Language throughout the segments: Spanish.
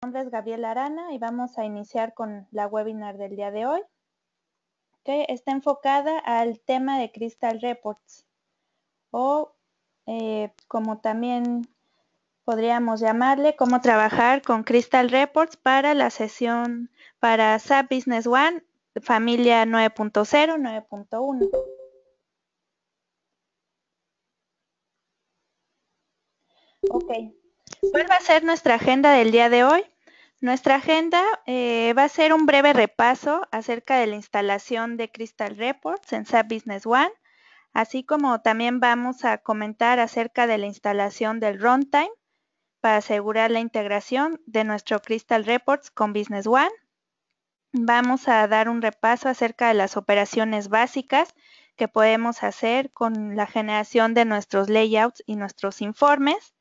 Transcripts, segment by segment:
Mi nombre es Gabriela Arana y vamos a iniciar con la webinar del día de hoy, que está enfocada al tema de Crystal Reports, o eh, como también podríamos llamarle, cómo trabajar con Crystal Reports para la sesión para SAP Business One, familia 9.0, 9.1. Ok, ¿Cuál va a ser nuestra agenda del día de hoy? Nuestra agenda eh, va a ser un breve repaso acerca de la instalación de Crystal Reports en SAP Business One, así como también vamos a comentar acerca de la instalación del runtime para asegurar la integración de nuestro Crystal Reports con Business One. Vamos a dar un repaso acerca de las operaciones básicas que podemos hacer con la generación de nuestros layouts y nuestros informes.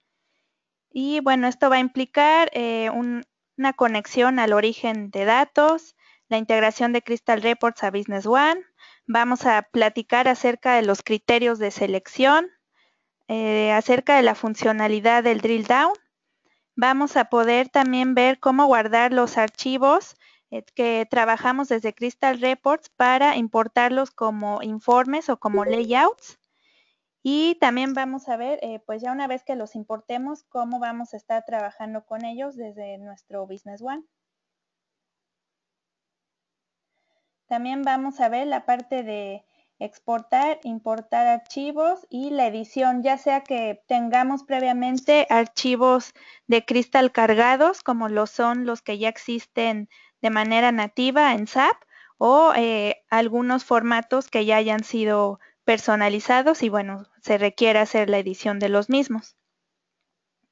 Y bueno, esto va a implicar eh, una conexión al origen de datos, la integración de Crystal Reports a Business One. Vamos a platicar acerca de los criterios de selección, eh, acerca de la funcionalidad del drill down. Vamos a poder también ver cómo guardar los archivos eh, que trabajamos desde Crystal Reports para importarlos como informes o como layouts. Y también vamos a ver, eh, pues ya una vez que los importemos, cómo vamos a estar trabajando con ellos desde nuestro Business One. También vamos a ver la parte de exportar, importar archivos y la edición, ya sea que tengamos previamente archivos de cristal cargados, como lo son los que ya existen de manera nativa en SAP, o eh, algunos formatos que ya hayan sido personalizados y bueno, se requiere hacer la edición de los mismos.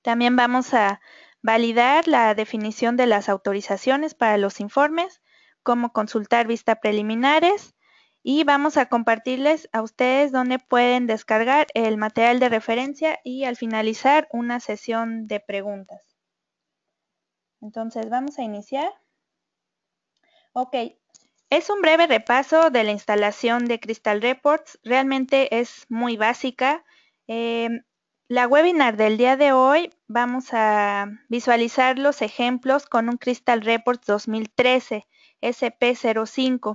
También vamos a validar la definición de las autorizaciones para los informes, cómo consultar vista preliminares y vamos a compartirles a ustedes dónde pueden descargar el material de referencia y al finalizar una sesión de preguntas. Entonces vamos a iniciar. Ok, es un breve repaso de la instalación de Crystal Reports. Realmente es muy básica. Em, la webinar del día de hoy vamos a visualizar los ejemplos con un Crystal Reports 2013 SP05.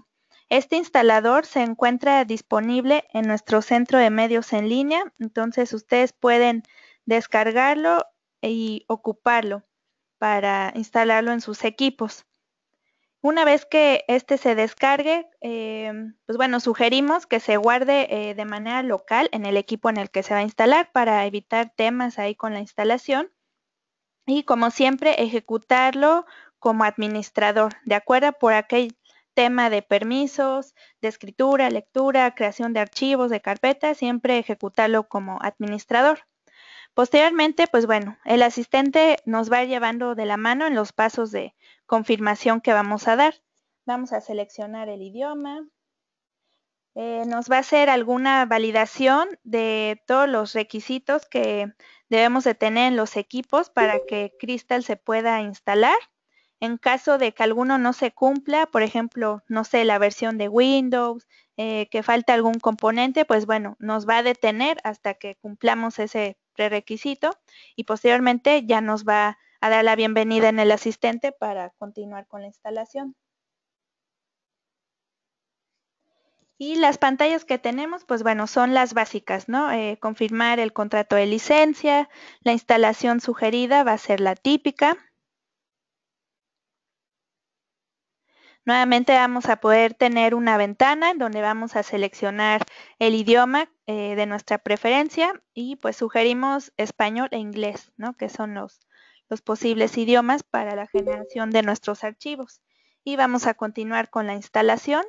Este instalador se encuentra disponible en nuestro centro de medios en línea, entonces ustedes pueden descargarlo y ocuparlo para instalarlo en sus equipos. Una vez que este se descargue, eh, pues bueno, sugerimos que se guarde eh, de manera local en el equipo en el que se va a instalar para evitar temas ahí con la instalación. Y como siempre, ejecutarlo como administrador, de acuerdo por aquel tema de permisos, de escritura, lectura, creación de archivos, de carpetas, siempre ejecutarlo como administrador. Posteriormente, pues bueno, el asistente nos va llevando de la mano en los pasos de confirmación que vamos a dar. Vamos a seleccionar el idioma. Eh, nos va a hacer alguna validación de todos los requisitos que debemos de tener en los equipos para que Crystal se pueda instalar. En caso de que alguno no se cumpla, por ejemplo, no sé, la versión de Windows, eh, que falta algún componente, pues bueno, nos va a detener hasta que cumplamos ese prerequisito y posteriormente ya nos va a dar la bienvenida en el asistente para continuar con la instalación. Y las pantallas que tenemos, pues bueno, son las básicas, ¿no? Eh, confirmar el contrato de licencia, la instalación sugerida va a ser la típica. Nuevamente vamos a poder tener una ventana en donde vamos a seleccionar el idioma eh, de nuestra preferencia y pues sugerimos español e inglés, ¿no? Que son los posibles idiomas para la generación de nuestros archivos. Y vamos a continuar con la instalación.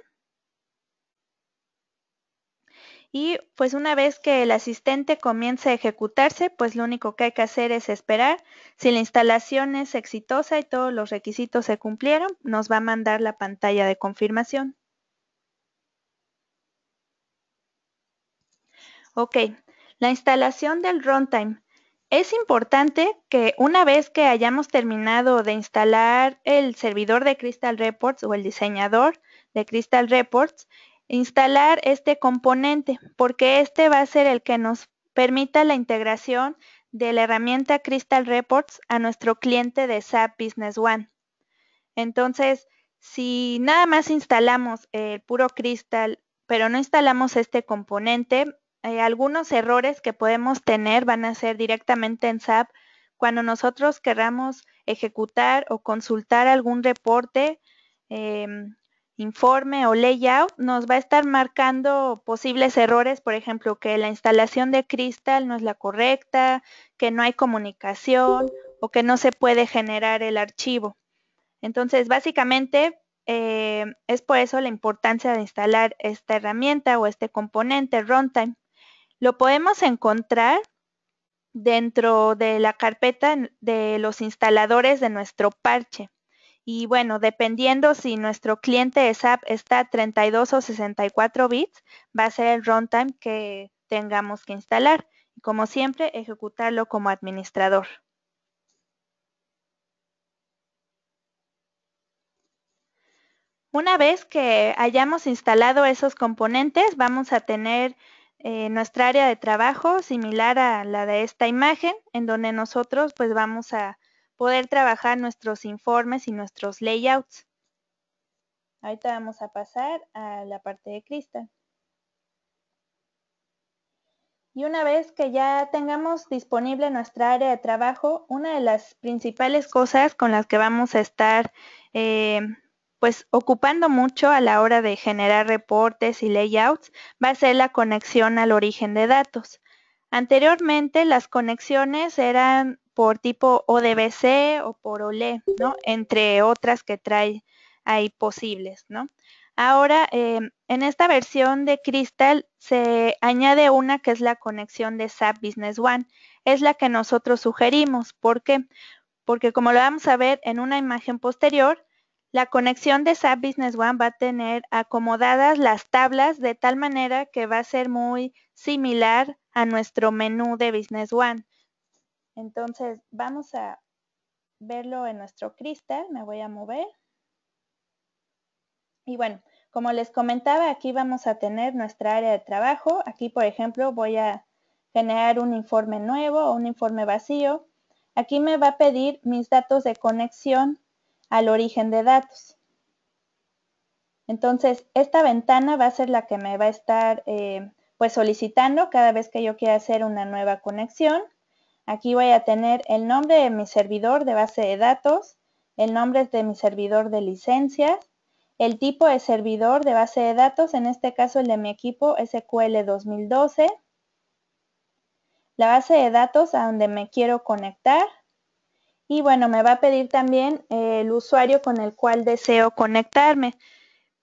Y pues una vez que el asistente comience a ejecutarse, pues lo único que hay que hacer es esperar. Si la instalación es exitosa y todos los requisitos se cumplieron, nos va a mandar la pantalla de confirmación. Ok, la instalación del runtime. Es importante que una vez que hayamos terminado de instalar el servidor de Crystal Reports o el diseñador de Crystal Reports, instalar este componente, porque este va a ser el que nos permita la integración de la herramienta Crystal Reports a nuestro cliente de SAP Business One. Entonces, si nada más instalamos el puro Crystal, pero no instalamos este componente, eh, algunos errores que podemos tener van a ser directamente en SAP cuando nosotros queramos ejecutar o consultar algún reporte, em, informe o layout, nos va a estar marcando posibles errores, por ejemplo, que la instalación de Crystal no es la correcta, que no hay comunicación o que no se puede generar el archivo. Entonces, básicamente, eh, es por eso la importancia de instalar esta herramienta o este componente runtime. Lo podemos encontrar dentro de la carpeta de los instaladores de nuestro parche. Y bueno, dependiendo si nuestro cliente SAP está a 32 o 64 bits, va a ser el runtime que tengamos que instalar. Y como siempre, ejecutarlo como administrador. Una vez que hayamos instalado esos componentes, vamos a tener eh, nuestra área de trabajo similar a la de esta imagen, en donde nosotros pues vamos a poder trabajar nuestros informes y nuestros layouts. Ahorita vamos a pasar a la parte de cristal. Y una vez que ya tengamos disponible nuestra área de trabajo, una de las principales cosas con las que vamos a estar eh, pues ocupando mucho a la hora de generar reportes y layouts va a ser la conexión al origen de datos. Anteriormente las conexiones eran por tipo ODBC o por OLE, Entre otras que trae ahí posibles, Ahora, em, en esta versión de Crystal se añade una que es la conexión de SAP Business One. Es la que nosotros sugerimos. ¿Por qué? Porque como lo vamos a ver en una imagen posterior, la conexión de SAP Business One va a tener acomodadas las tablas de tal manera que va a ser muy similar a nuestro menú de Business One. Entonces vamos a verlo en nuestro cristal, me voy a mover. Y bueno, como les comentaba, aquí vamos a tener nuestra área de trabajo. Aquí, por ejemplo, voy a generar un informe nuevo o un informe vacío. Aquí me va a pedir mis datos de conexión al origen de datos. Entonces, esta ventana va a ser la que me va a estar eh, pues solicitando cada vez que yo quiera hacer una nueva conexión. Aquí voy a tener el nombre de mi servidor de base de datos, el nombre de mi servidor de licencias, el tipo de servidor de base de datos, en este caso el de mi equipo SQL 2012, la base de datos a donde me quiero conectar, y bueno, me va a pedir también eh, el usuario con el cual deseo conectarme.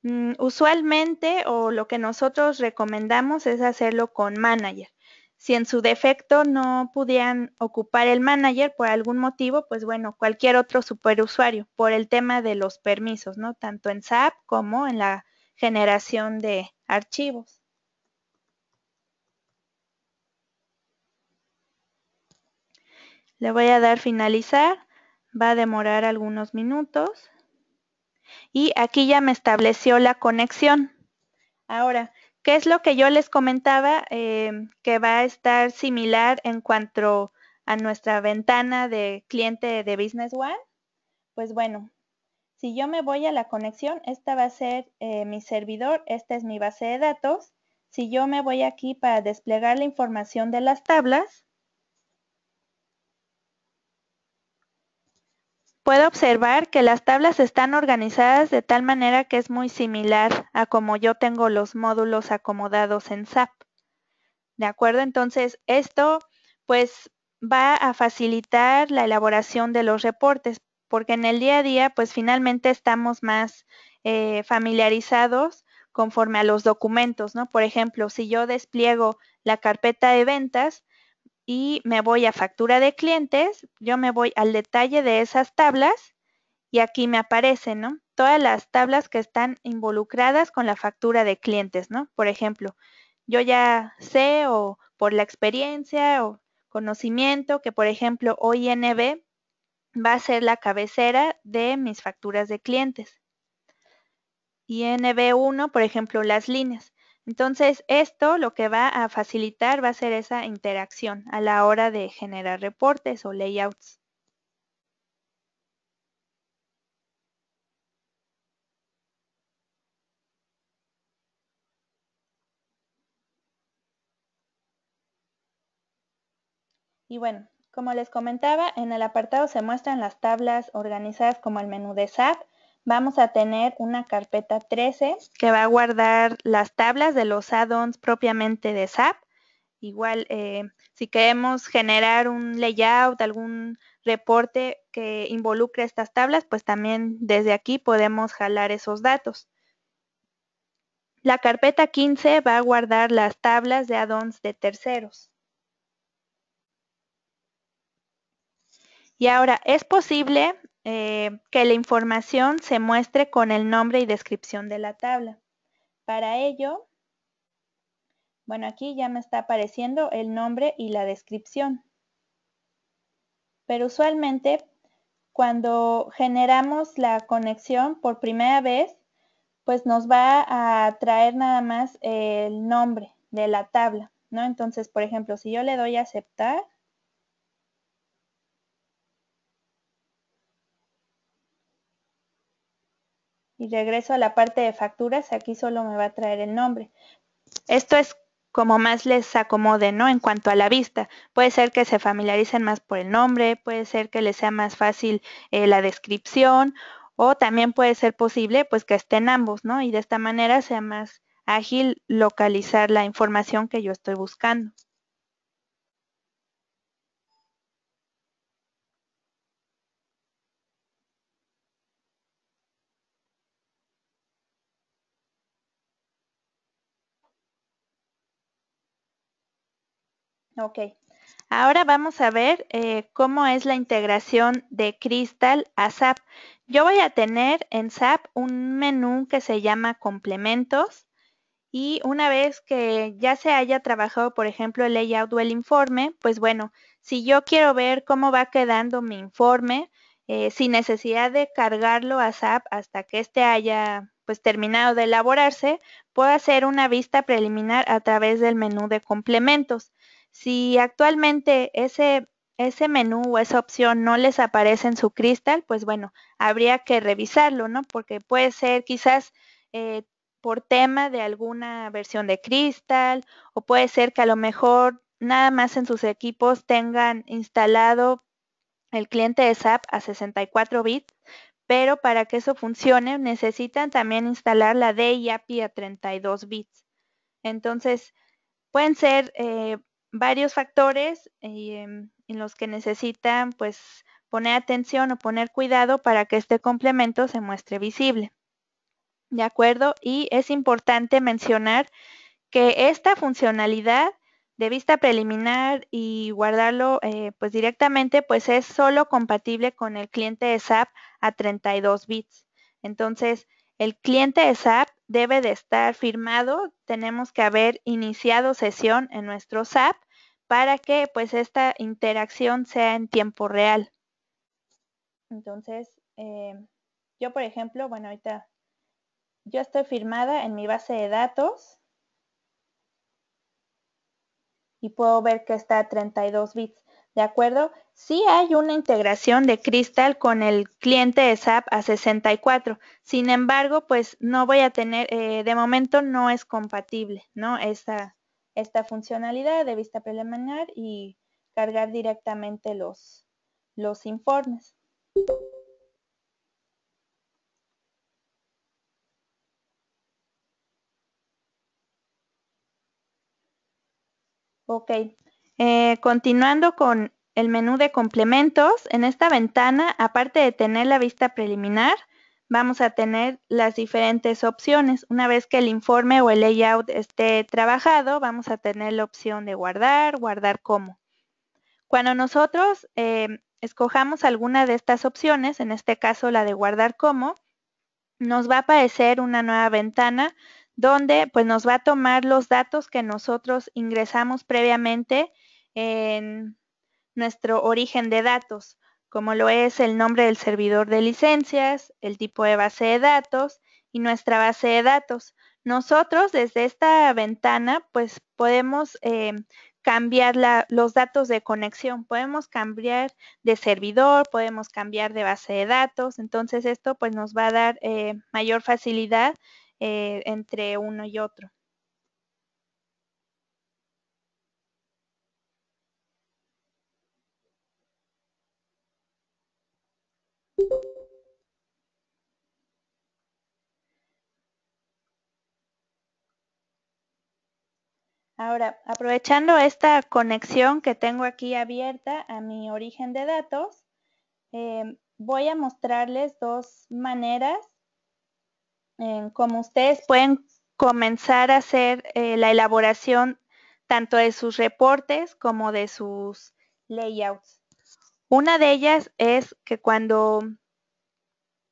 Mm, usualmente o lo que nosotros recomendamos es hacerlo con manager. Si en su defecto no pudieran ocupar el manager por algún motivo, pues bueno, cualquier otro superusuario por el tema de los permisos, ¿no? Tanto en SAP como en la generación de archivos. Le voy a dar finalizar. Va a demorar algunos minutos. Y aquí ya me estableció la conexión. Ahora, ¿qué es lo que yo les comentaba em, que va a estar similar en cuanto a nuestra ventana de cliente de Business One? Pues bueno, si yo me voy a la conexión, esta va a ser eh, mi servidor, esta es mi base de datos. Si yo me voy aquí para desplegar la información de las tablas, Puedo observar que las tablas están organizadas de tal manera que es muy similar a como yo tengo los módulos acomodados en SAP. ¿De acuerdo? Entonces, esto pues va a facilitar la elaboración de los reportes, porque en el día a día pues finalmente estamos más eh, familiarizados conforme a los documentos, ¿no? Por ejemplo, si yo despliego la carpeta de ventas, y me voy a factura de clientes, yo me voy al detalle de esas tablas y aquí me aparecen, Todas las tablas que están involucradas con la factura de clientes, ¿no? Por ejemplo, yo ya sé o por la experiencia o conocimiento que, por ejemplo, OINB va a ser la cabecera de mis facturas de clientes. INB1, por ejemplo, las líneas. Entonces, esto lo que va a facilitar va a ser esa interacción a la hora de generar reportes o layouts. Y bueno, como les comentaba, en el apartado se muestran las tablas organizadas como el menú de SAP vamos a tener una carpeta 13 que va a guardar las tablas de los add-ons propiamente de SAP. Igual, eh, si queremos generar un layout, algún reporte que involucre estas tablas, pues también desde aquí podemos jalar esos datos. La carpeta 15 va a guardar las tablas de add-ons de terceros. Y ahora, es posible eh, que la información se muestre con el nombre y descripción de la tabla. Para ello, bueno, aquí ya me está apareciendo el nombre y la descripción. Pero usualmente cuando generamos la conexión por primera vez, pues nos va a traer nada más el nombre de la tabla, ¿no? Entonces, por ejemplo, si yo le doy a aceptar, y regreso a la parte de facturas, aquí solo me va a traer el nombre. Esto es como más les acomode, ¿no? En cuanto a la vista. Puede ser que se familiaricen más por el nombre, puede ser que les sea más fácil eh, la descripción o también puede ser posible pues que estén ambos, ¿no? Y de esta manera sea más ágil localizar la información que yo estoy buscando. Ok. Ahora vamos a ver eh, cómo es la integración de Crystal a SAP. Yo voy a tener en SAP un menú que se llama complementos y una vez que ya se haya trabajado, por ejemplo, el layout o el informe, pues bueno, si yo quiero ver cómo va quedando mi informe, eh, sin necesidad de cargarlo a SAP hasta que este haya pues terminado de elaborarse, puedo hacer una vista preliminar a través del menú de complementos. Si actualmente ese, ese menú o esa opción no les aparece en su cristal, pues bueno, habría que revisarlo, ¿no? Porque puede ser quizás eh, por tema de alguna versión de cristal o puede ser que a lo mejor nada más en sus equipos tengan instalado el cliente de SAP a 64 bits, pero para que eso funcione necesitan también instalar la API a 32 bits. Entonces, pueden ser eh, varios factores en em, los que necesitan pues poner atención o poner cuidado para que este complemento se muestre visible. ¿De acuerdo? Y es importante mencionar que esta funcionalidad de vista preliminar y guardarlo eh, pues directamente pues es solo compatible con el cliente de SAP a 32 bits. Entonces, el cliente de SAP debe de estar firmado, tenemos que haber iniciado sesión en nuestro SAP para que pues esta interacción sea en tiempo real. Entonces, eh, yo por ejemplo, bueno, ahorita yo estoy firmada en mi base de datos y puedo ver que está a 32 bits. ¿De acuerdo? Sí hay una integración de Crystal con el cliente de SAP A64. Sin embargo, pues no voy a tener, eh, de momento no es compatible, ¿no? Esta, esta funcionalidad de vista preliminar y cargar directamente los, los informes. Ok, eh, continuando con el menú de complementos, en esta ventana, aparte de tener la vista preliminar, vamos a tener las diferentes opciones. Una vez que el informe o el layout esté trabajado, vamos a tener la opción de guardar, guardar como. Cuando nosotros eh, escojamos alguna de estas opciones, en este caso la de guardar como, nos va a aparecer una nueva ventana donde pues nos va a tomar los datos que nosotros ingresamos previamente en nuestro origen de datos, como lo es el nombre del servidor de licencias, el tipo de base de datos y nuestra base de datos. Nosotros desde esta ventana pues podemos eh, cambiar los datos de conexión, podemos cambiar de servidor, podemos cambiar de base de datos, entonces esto pues nos va a dar eh, mayor facilidad eh, entre uno y otro. Ahora, aprovechando esta conexión que tengo aquí abierta a mi origen de datos, eh, voy a mostrarles dos maneras en cómo ustedes pueden comenzar a hacer eh, la elaboración tanto de sus reportes como de sus layouts. Una de ellas es que cuando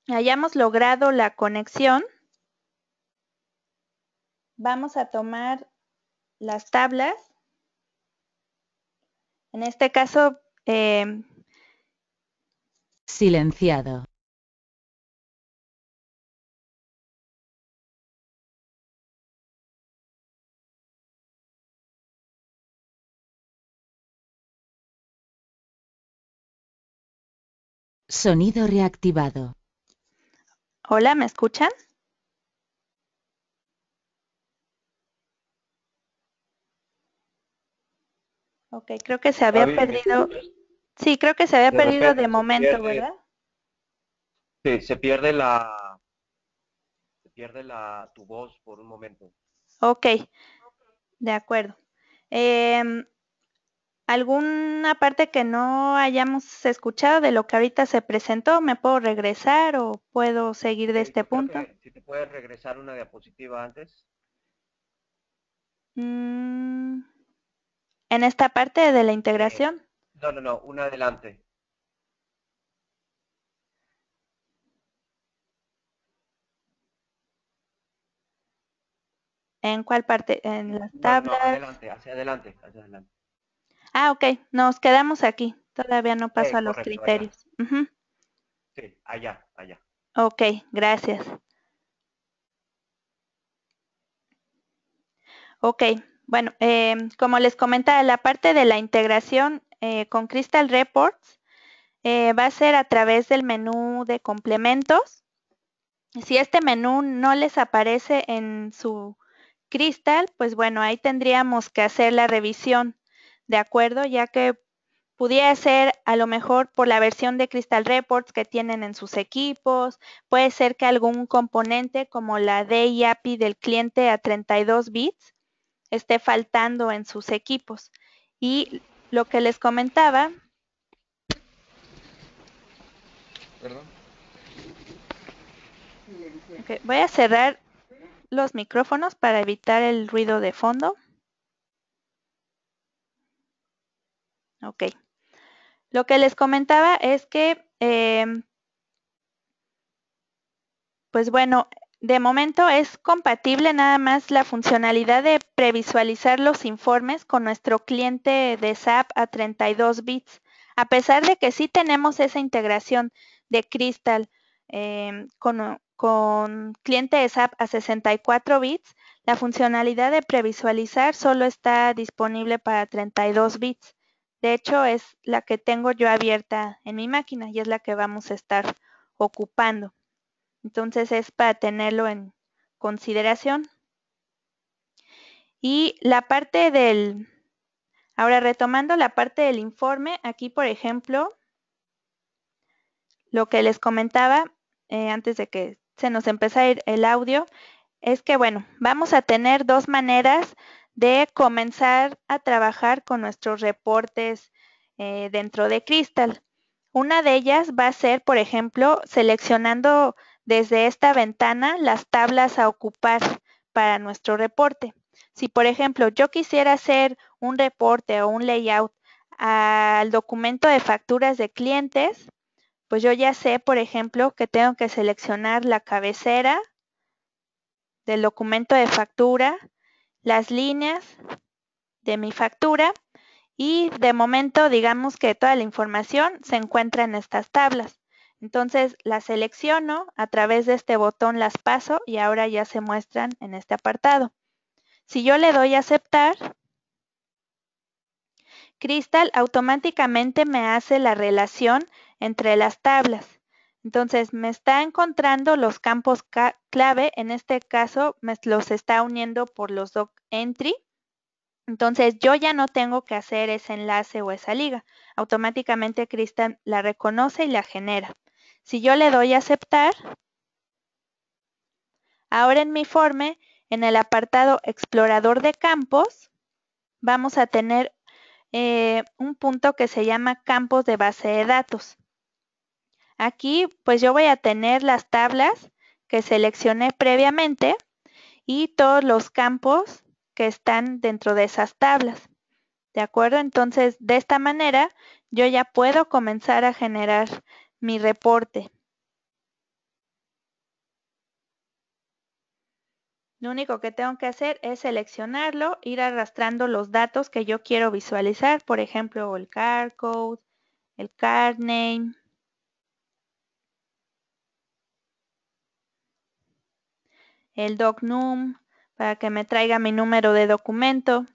hayamos logrado la conexión, vamos a tomar las tablas. En este caso, eh, silenciado. Sonido reactivado. Hola, ¿me escuchan? Ok, creo que se había perdido. Sí, creo que se había perdido de momento, ¿verdad? Sí, se pierde la se pierde la tu voz por un momento. Ok, de acuerdo. Em, alguna parte que no hayamos escuchado de lo que ahorita se presentó, ¿me puedo regresar o puedo seguir de este punto? Si te puedes regresar una diapositiva antes. Mm, en esta parte de la integración. no, no, no, una adelante. ¿En cuál parte? ¿En las tablas? adelante, hacia adelante, hacia adelante. Ah, ok, nos quedamos aquí. Todavía no paso a los criterios. Sí, allá, allá. Ok, gracias. Ok, bueno, em, como les comentaba, la parte de la integración eh, con Crystal Reports eh, va a ser a través del menú de complementos. Si este menú no les aparece en su Crystal, pues bueno, ahí tendríamos que hacer la revisión de acuerdo, ya que pudiera ser a lo mejor por la versión de Crystal Reports que tienen en sus equipos, puede ser que algún componente como la DI API del cliente a 32 bits esté faltando en sus equipos. Y lo que les comentaba... Perdón. voy a cerrar los micrófonos para evitar el ruido de fondo. Ok. Lo que les comentaba es que, em, pues bueno, de momento es compatible nada más la funcionalidad de previsualizar los informes con nuestro cliente de SAP a 32 bits, a pesar de que sí tenemos esa integración de Crystal em, con, con cliente de SAP a 64 bits, la funcionalidad de previsualizar solo está disponible para 32 bits. De hecho, es la que tengo yo abierta en mi máquina y es la que vamos a estar ocupando. Entonces es para tenerlo en consideración. Y la parte del, ahora retomando la parte del informe, aquí por ejemplo, lo que les comentaba eh, antes de que se nos empezara el audio, es que bueno, vamos a tener dos maneras de comenzar a trabajar con nuestros reportes eh, dentro de Crystal. Una de ellas va a ser, por ejemplo, seleccionando desde esta ventana las tablas a ocupar para nuestro reporte. Si, por ejemplo, yo quisiera hacer un reporte o un layout al documento de facturas de clientes, pues yo ya sé, por ejemplo, que tengo que seleccionar la cabecera del documento de factura, las líneas de mi factura y de momento digamos que toda la información se encuentra en estas tablas. Entonces las selecciono, a través de este botón las paso y ahora ya se muestran en este apartado. Si yo le doy a aceptar, Crystal automáticamente me hace la relación entre las tablas. Entonces, me está encontrando los campos clave, en este caso me los está uniendo por los doc entry. Entonces, yo ya no tengo que hacer ese enlace o esa liga. Automáticamente Kristen la reconoce y la genera. Si yo le doy a aceptar, ahora en mi informe, en el apartado explorador de campos, vamos a tener eh, un punto que se llama campos de base de datos. Aquí pues yo voy a tener las tablas que seleccioné previamente y todos los campos que están dentro de esas tablas. ¿De acuerdo? Entonces, de esta manera yo ya puedo comenzar a generar mi reporte. Lo único que tengo que hacer es seleccionarlo, ir arrastrando los datos que yo quiero visualizar, por ejemplo, el card code, el card name, el DocNum para que me traiga mi número de documento.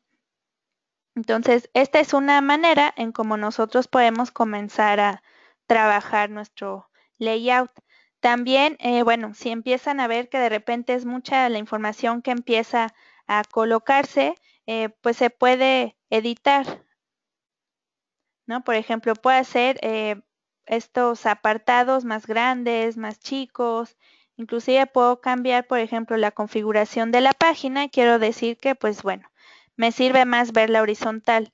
Entonces, esta es una manera en como nosotros podemos comenzar a trabajar nuestro layout. También, eh, bueno, si empiezan a ver que de repente es mucha la información que empieza a colocarse, eh, pues se puede editar. ¿no? Por ejemplo, puede hacer eh, estos apartados más grandes, más chicos, Inclusive puedo cambiar, por ejemplo, la configuración de la página. Quiero decir que, pues bueno, me sirve más verla horizontal.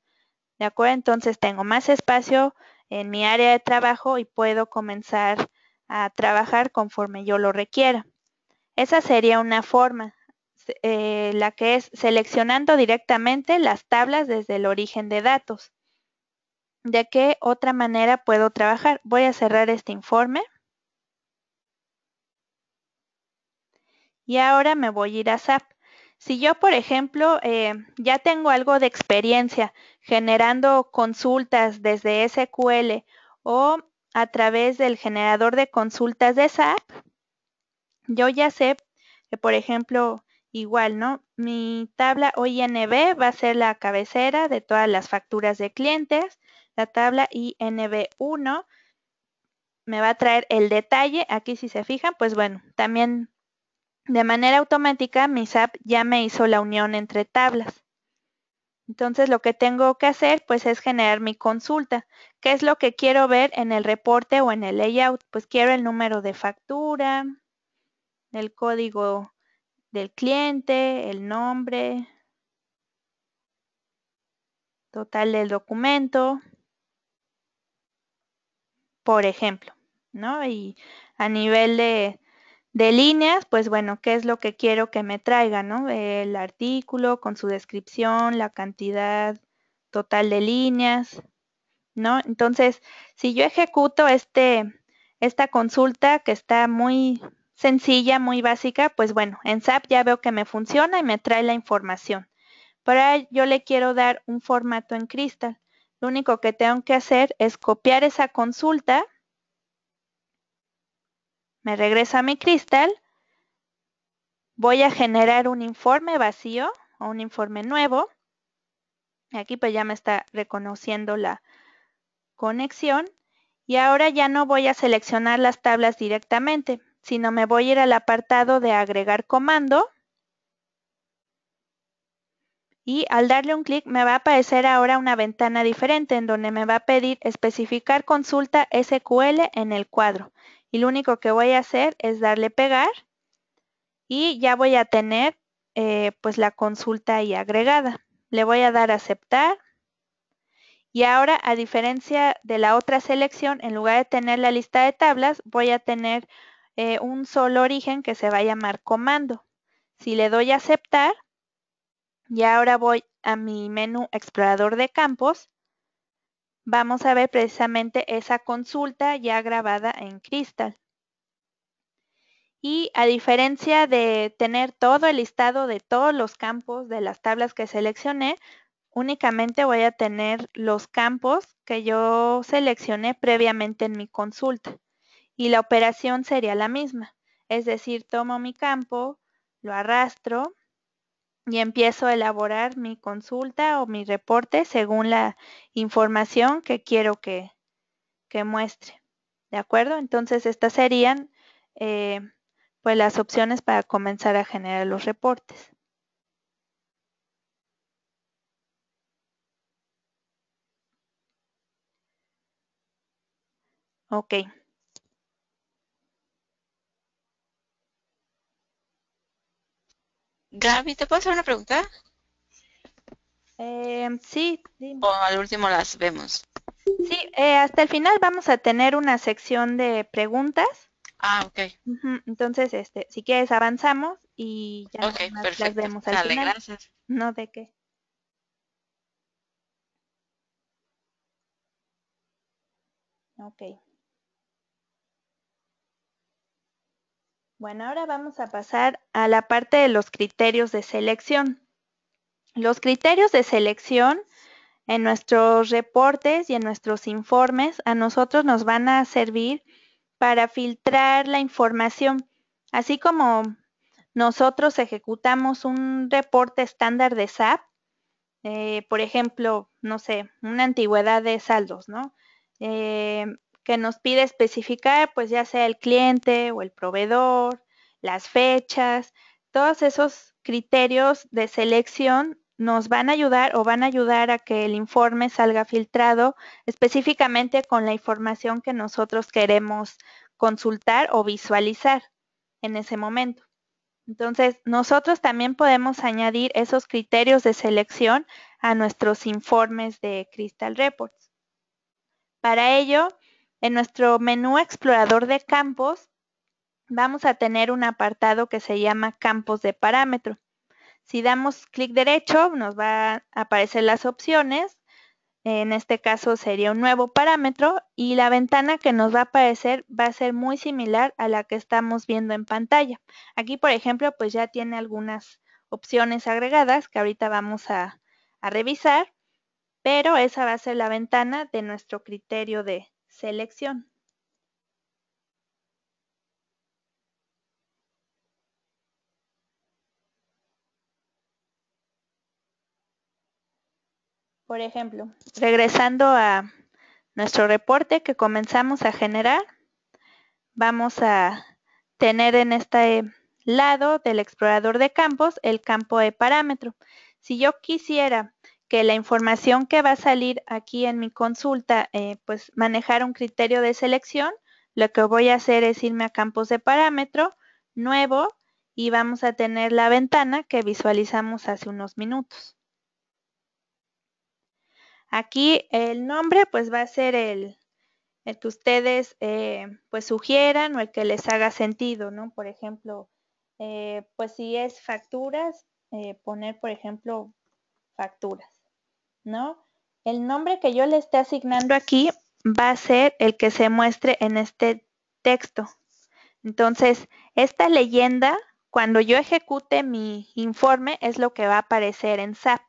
¿De acuerdo? Entonces tengo más espacio en mi área de trabajo y puedo comenzar a trabajar conforme yo lo requiera. Esa sería una forma, eh, la que es seleccionando directamente las tablas desde el origen de datos. ¿De qué otra manera puedo trabajar? Voy a cerrar este informe. y ahora me voy a ir a SAP. Si yo, por ejemplo, eh, ya tengo algo de experiencia generando consultas desde SQL o a través del generador de consultas de SAP, yo ya sé que, por ejemplo, igual, ¿no? Mi tabla OINB va a ser la cabecera de todas las facturas de clientes. La tabla INB1 me va a traer el detalle. Aquí si se fijan, pues bueno, también de manera automática mi SAP ya me hizo la unión entre tablas. Entonces lo que tengo que hacer pues es generar mi consulta. ¿Qué es lo que quiero ver en el reporte o en el layout? Pues quiero el número de factura, el código del cliente, el nombre, total del documento, por ejemplo, ¿no? Y a nivel de, de líneas, pues bueno, qué es lo que quiero que me traiga, ¿no? El artículo con su descripción, la cantidad total de líneas, ¿no? Entonces, si yo ejecuto este, esta consulta que está muy sencilla, muy básica, pues bueno, en SAP ya veo que me funciona y me trae la información. Para yo le quiero dar un formato en cristal. Lo único que tengo que hacer es copiar esa consulta me regresa mi cristal, voy a generar un informe vacío o un informe nuevo. Aquí pues ya me está reconociendo la conexión y ahora ya no voy a seleccionar las tablas directamente, sino me voy a ir al apartado de agregar comando y al darle un clic me va a aparecer ahora una ventana diferente en donde me va a pedir especificar consulta SQL en el cuadro y lo único que voy a hacer es darle pegar y ya voy a tener eh, pues la consulta ahí agregada. Le voy a dar aceptar y ahora a diferencia de la otra selección, en lugar de tener la lista de tablas, voy a tener eh, un solo origen que se va a llamar comando. Si le doy a aceptar, y ahora voy a mi menú explorador de campos vamos a ver precisamente esa consulta ya grabada en Crystal. Y a diferencia de tener todo el listado de todos los campos de las tablas que seleccioné, únicamente voy a tener los campos que yo seleccioné previamente en mi consulta. Y la operación sería la misma. Es decir, tomo mi campo, lo arrastro y empiezo a elaborar mi consulta o mi reporte según la información que quiero que, muestre. ¿De acuerdo? Entonces, estas serían eh, pues las opciones para comenzar a generar los reportes. Ok. Gaby, ¿te puedo hacer una pregunta? Eh, sí. O al último las vemos. Sí, eh, hasta el final vamos a tener una sección de preguntas. Ah, ok. Entonces, este, si quieres avanzamos y ya las vemos al Dale, gracias. No, ¿de qué? Ok. Bueno, ahora vamos a pasar a la parte de los criterios de selección. Los criterios de selección en nuestros reportes y en nuestros informes a nosotros nos van a servir para filtrar la información. Así como nosotros ejecutamos un reporte estándar de SAP, eh, por ejemplo, no sé, una antigüedad de saldos, ¿no? Eh, que nos pide especificar, pues ya sea el cliente o el proveedor, las fechas, todos esos criterios de selección nos van a ayudar o van a ayudar a que el informe salga filtrado específicamente con la información que nosotros queremos consultar o visualizar en ese momento. Entonces, nosotros también podemos añadir esos criterios de selección a nuestros informes de Crystal Reports. Para ello, en nuestro menú explorador de campos vamos a tener un apartado que se llama campos de parámetro. Si damos clic derecho nos va a aparecer las opciones. En este caso sería un nuevo parámetro y la ventana que nos va a aparecer va a ser muy similar a la que estamos viendo en pantalla. Aquí, por ejemplo, pues ya tiene algunas opciones agregadas que ahorita vamos a, a revisar, pero esa va a ser la ventana de nuestro criterio de, Selección. Por ejemplo, regresando a nuestro reporte que comenzamos a generar, vamos a tener en este lado del explorador de campos el campo de parámetro. Si yo quisiera que la información que va a salir aquí en mi consulta, eh, pues manejar un criterio de selección, lo que voy a hacer es irme a campos de parámetro, nuevo, y vamos a tener la ventana que visualizamos hace unos minutos. Aquí el nombre pues va a ser el, que ustedes eh, pues sugieran o el que les haga sentido, ¿no? Por ejemplo, eh, pues si es facturas, poner por ejemplo facturas. ¿no? El nombre que yo le esté asignando aquí va a ser el que se muestre en este texto. Entonces, esta leyenda, cuando yo ejecute mi informe, es lo que va a aparecer en SAP,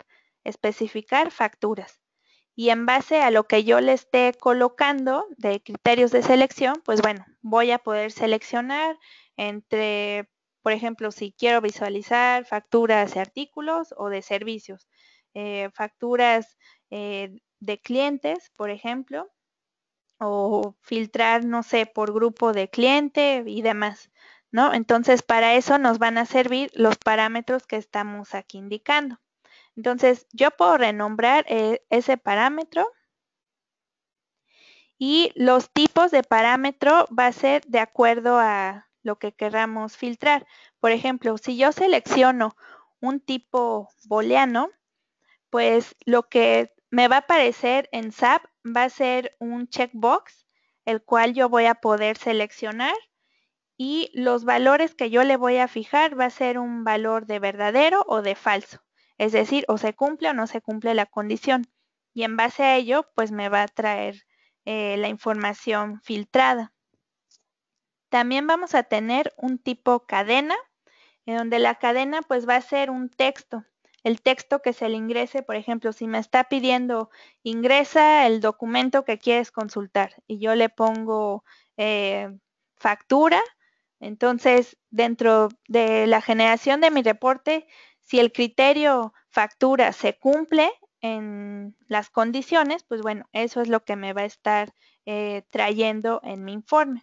especificar facturas. Y en base a lo que yo le esté colocando de criterios de selección, pues bueno, voy a poder seleccionar entre, por ejemplo, si quiero visualizar facturas de artículos o de servicios. Eh, facturas eh, de clientes, por ejemplo, o filtrar, no sé, por grupo de cliente y demás, ¿no? Entonces, para eso nos van a servir los parámetros que estamos aquí indicando. Entonces, yo puedo renombrar eh, ese parámetro y los tipos de parámetro va a ser de acuerdo a lo que queramos filtrar. Por ejemplo, si yo selecciono un tipo booleano, pues lo que me va a aparecer en SAP va a ser un checkbox, el cual yo voy a poder seleccionar y los valores que yo le voy a fijar va a ser un valor de verdadero o de falso. Es decir, o se cumple o no se cumple la condición. Y en base a ello, pues me va a traer eh, la información filtrada. También vamos a tener un tipo cadena, en donde la cadena pues va a ser un texto el texto que se le ingrese, por ejemplo, si me está pidiendo ingresa el documento que quieres consultar y yo le pongo eh, factura, entonces dentro de la generación de mi reporte, si el criterio factura se cumple en las condiciones, pues bueno, eso es lo que me va a estar eh, trayendo en mi informe.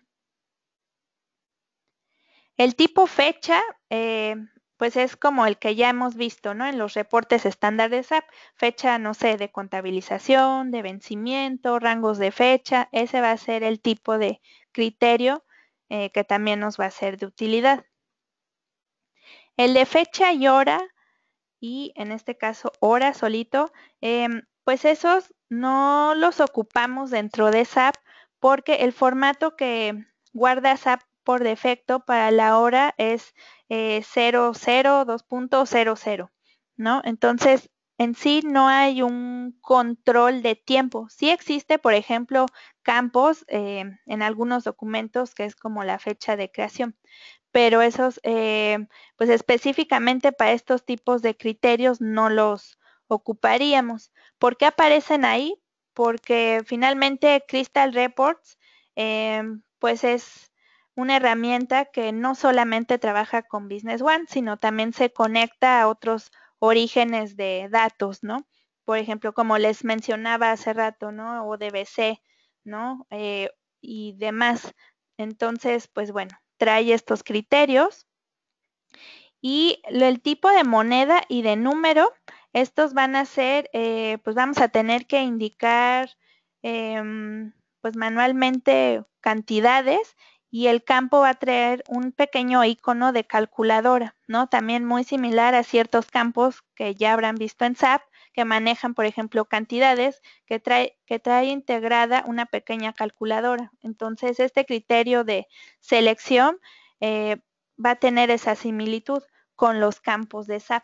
El tipo fecha, eh, pues es como el que ya hemos visto, ¿no? En los reportes estándar de SAP, fecha, no sé, de contabilización, de vencimiento, rangos de fecha, ese va a ser el tipo de criterio eh, que también nos va a ser de utilidad. El de fecha y hora, y en este caso hora solito, em, pues esos no los ocupamos dentro de SAP porque el formato que guarda SAP por defecto para la hora es 002.00, eh, ¿no? Entonces, en sí no hay un control de tiempo. Sí existe, por ejemplo, campos eh, en algunos documentos que es como la fecha de creación, pero esos, eh, pues específicamente para estos tipos de criterios no los ocuparíamos. ¿Por qué aparecen ahí? Porque finalmente Crystal Reports, pues es una herramienta que no solamente trabaja con Business One, sino también se conecta a otros orígenes de datos, ¿no? Por ejemplo, como les mencionaba hace rato, ¿no? ODBC, ¿no? Eh, y demás. Entonces, pues bueno, trae estos criterios. Y el tipo de moneda y de número, estos van a ser, eh, pues vamos a tener que indicar, em, pues manualmente cantidades y el campo va a traer un pequeño icono de calculadora, ¿no? También muy similar a ciertos campos que ya habrán visto en SAP, que manejan, por ejemplo, cantidades, que trae, que trae integrada una pequeña calculadora. Entonces, este criterio de selección eh, va a tener esa similitud con los campos de SAP.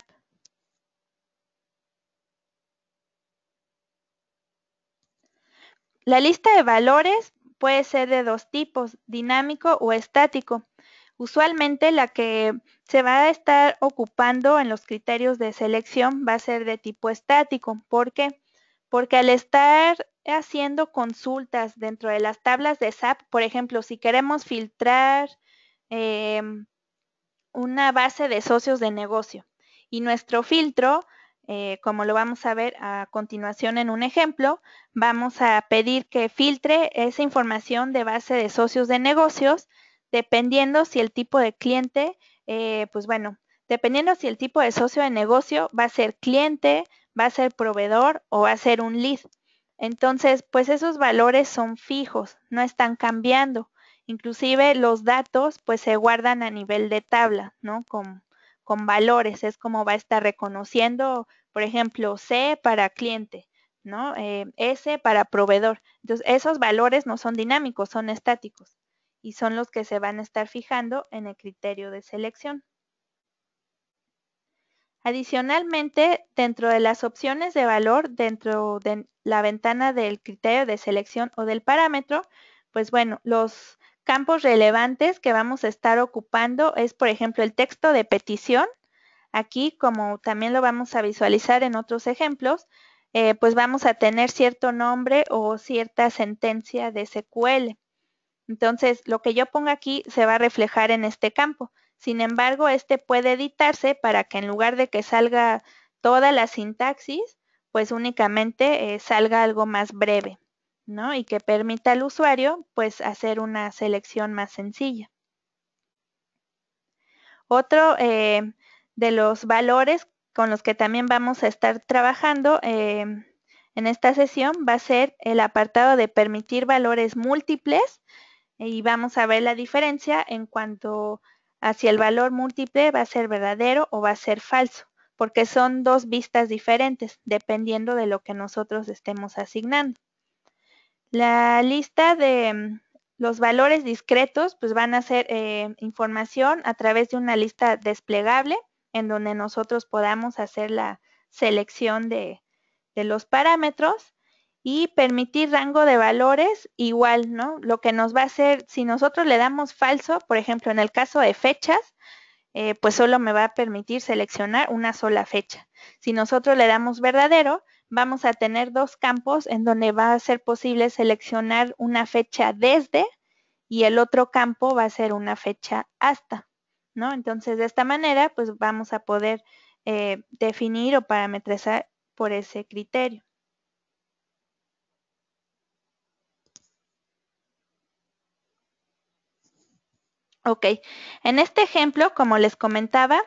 La lista de valores puede ser de dos tipos, dinámico o estático. Usualmente la que se va a estar ocupando en los criterios de selección va a ser de tipo estático. ¿Por qué? Porque al estar haciendo consultas dentro de las tablas de SAP, por ejemplo, si queremos filtrar em, una base de socios de negocio y nuestro filtro eh, como lo vamos a ver a continuación en un ejemplo, vamos a pedir que filtre esa información de base de socios de negocios, dependiendo si el tipo de cliente, eh, pues bueno, dependiendo si el tipo de socio de negocio va a ser cliente, va a ser proveedor o va a ser un lead. Entonces, pues esos valores son fijos, no están cambiando. Inclusive los datos pues se guardan a nivel de tabla, ¿no? Como, con valores, es como va a estar reconociendo, por ejemplo, C para cliente, ¿no? Eh, S para proveedor. Entonces, esos valores no son dinámicos, son estáticos y son los que se van a estar fijando en el criterio de selección. Adicionalmente, dentro de las opciones de valor, dentro de la ventana del criterio de selección o del parámetro, pues bueno, los Campos relevantes que vamos a estar ocupando es, por ejemplo, el texto de petición. Aquí, como también lo vamos a visualizar en otros ejemplos, eh, pues vamos a tener cierto nombre o cierta sentencia de SQL. Entonces, lo que yo ponga aquí se va a reflejar en este campo. Sin embargo, este puede editarse para que en lugar de que salga toda la sintaxis, pues únicamente eh, salga algo más breve. Y que permita al usuario pues hacer una selección más sencilla. Otro eh, de los valores con los que también vamos a estar trabajando em, en esta sesión va a ser el apartado de permitir valores múltiples y vamos a ver la diferencia en cuanto a si el valor múltiple va a ser verdadero o va a ser falso, porque son dos vistas diferentes dependiendo de lo que nosotros estemos asignando. La lista de mm, los valores discretos, pues van a ser eh, información a través de una lista desplegable en donde nosotros podamos hacer la selección de, los parámetros y permitir rango de valores igual, ¿no? Lo que nos va a hacer, si nosotros le damos falso, por ejemplo, en el caso de fechas, eh, pues solo me va a permitir seleccionar una sola fecha. Si nosotros le damos verdadero, vamos a tener dos campos en donde va a ser posible seleccionar una fecha desde y el otro campo va a ser una fecha hasta, ¿no? Entonces, de esta manera, pues vamos a poder eh, definir o parametrizar por ese criterio. Ok, en este ejemplo, como les comentaba,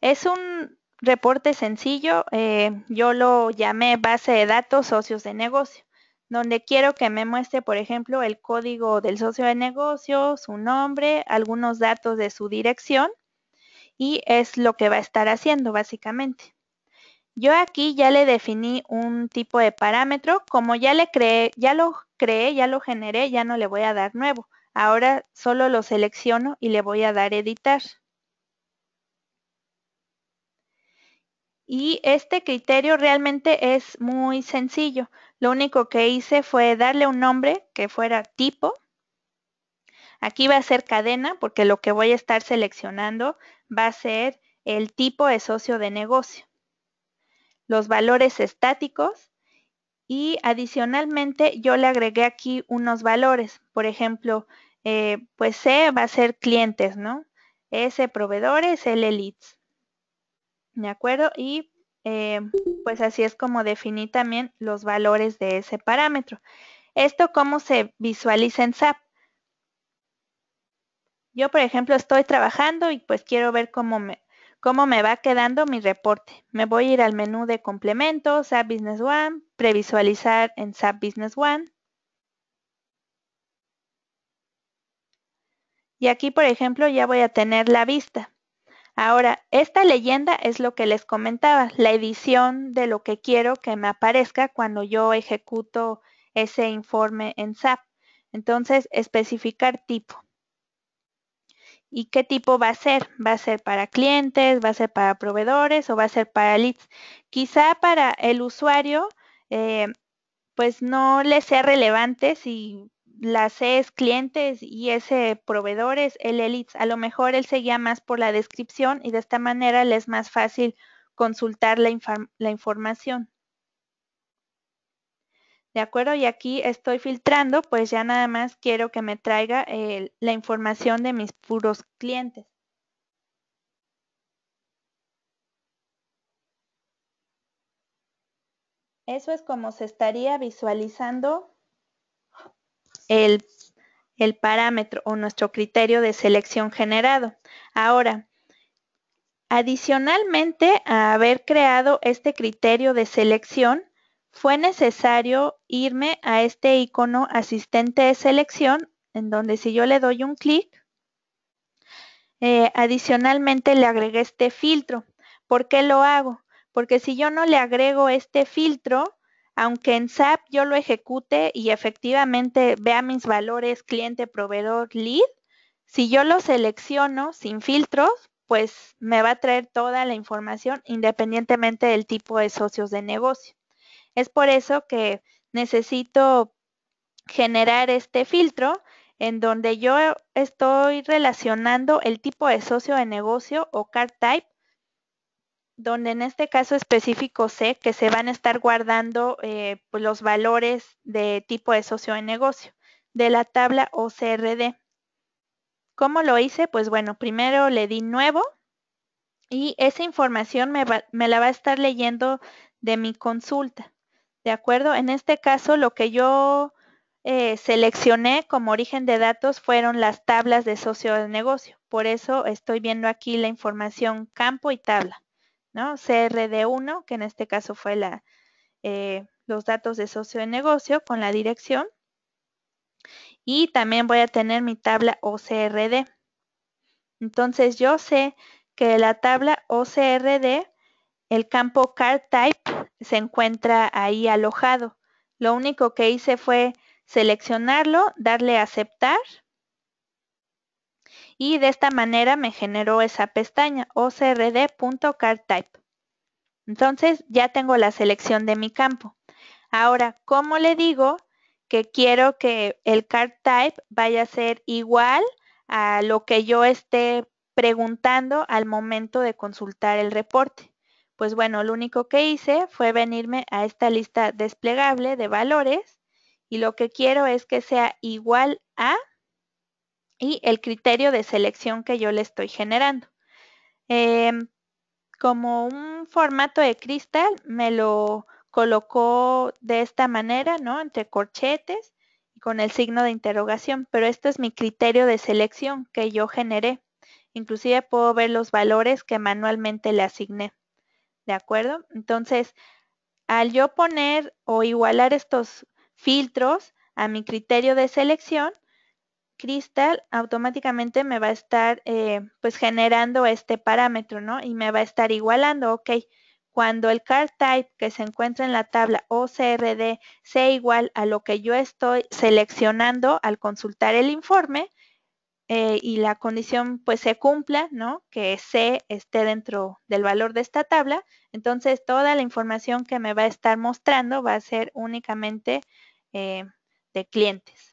es un reporte sencillo, eh, yo lo llamé base de datos socios de negocio, donde quiero que me muestre, por ejemplo, el código del socio de negocio, su nombre, algunos datos de su dirección y es lo que va a estar haciendo básicamente. Yo aquí ya le definí un tipo de parámetro, como ya le creé, ya lo creé, ya lo generé, ya no le voy a dar nuevo. Ahora solo lo selecciono y le voy a dar editar. Y este criterio realmente es muy sencillo. Lo único que hice fue darle un nombre que fuera tipo. Aquí va a ser cadena porque lo que voy a estar seleccionando va a ser el tipo de socio de negocio. Los valores estáticos y adicionalmente yo le agregué aquí unos valores. Por ejemplo, eh, pues C va a ser clientes, ¿no? S proveedores, L leads. ¿De acuerdo? Y eh, pues así es como definí también los valores de ese parámetro. ¿Esto cómo se visualiza en SAP? Yo, por ejemplo, estoy trabajando y pues quiero ver cómo me, cómo me va quedando mi reporte. Me voy a ir al menú de complementos, SAP Business One, previsualizar en SAP Business One. Y aquí, por ejemplo, ya voy a tener la vista. Ahora, esta leyenda es lo que les comentaba, la edición de lo que quiero que me aparezca cuando yo ejecuto ese informe en SAP. Entonces, especificar tipo. ¿Y qué tipo va a ser? ¿Va a ser para clientes? ¿Va a ser para proveedores? ¿O va a ser para leads? Quizá para el usuario, eh, pues no le sea relevante si las es clientes y ese proveedores, el elites. A lo mejor él seguía más por la descripción y de esta manera le es más fácil consultar la, la información. ¿De acuerdo? Y aquí estoy filtrando, pues ya nada más quiero que me traiga la información de mis puros clientes. Eso es como se estaría visualizando el, parámetro o nuestro criterio de selección generado. Ahora, Adicionalmente a haber creado este criterio de selección, fue necesario irme a este icono asistente de selección, en donde si yo le doy un clic, eh, adicionalmente le agregué este filtro. ¿Por qué lo hago? Porque si yo no le agrego este filtro, aunque en SAP yo lo ejecute y efectivamente vea mis valores cliente, proveedor, lead, si yo lo selecciono sin filtros, pues me va a traer toda la información independientemente del tipo de socios de negocio. Es por eso que necesito generar este filtro en donde yo estoy relacionando el tipo de socio de negocio o card type donde en este caso específico sé que se van a estar guardando eh, pues, los valores de tipo de socio de negocio de la tabla OCRD. ¿Cómo lo hice? Pues bueno, primero le di nuevo y esa información me, la va a estar leyendo de mi consulta. ¿De acuerdo? En este caso, lo que yo eh, seleccioné como origen de datos fueron las tablas de socio de negocio. Por eso estoy viendo aquí la información campo y tabla. ¿no? CRD1, que en este caso fue la, eh, los datos de socio de negocio con la dirección. Y también voy a tener mi tabla OCRD. Entonces yo sé que la tabla OCRD, el campo card type, se encuentra ahí alojado. Lo único que hice fue seleccionarlo, darle a aceptar y de esta manera me generó esa pestaña ocrd.cardtype. Entonces ya tengo la selección de mi campo. Ahora, ¿cómo le digo que quiero que el card type vaya a ser igual a lo que yo esté preguntando al momento de consultar el reporte? Pues bueno, lo único que hice fue venirme a esta lista desplegable de valores y lo que quiero es que sea igual a y el criterio de selección que yo le estoy generando. Em, como un formato de cristal, me lo colocó de esta manera, ¿no? Entre corchetes y con el signo de interrogación, pero este es mi criterio de selección que yo generé. Inclusive puedo ver los valores que manualmente le asigné. ¿De acuerdo? Entonces, al yo poner o igualar estos filtros a mi criterio de selección, cristal automáticamente me va a estar eh, pues generando este parámetro, ¿no? Y me va a estar igualando, ok. Cuando el card type que se encuentra en la tabla OCRD sea igual a lo que yo estoy seleccionando al consultar el informe eh, y la condición pues se cumpla, ¿no? Que C esté dentro del valor de esta tabla, entonces toda la información que me va a estar mostrando va a ser únicamente eh, de clientes.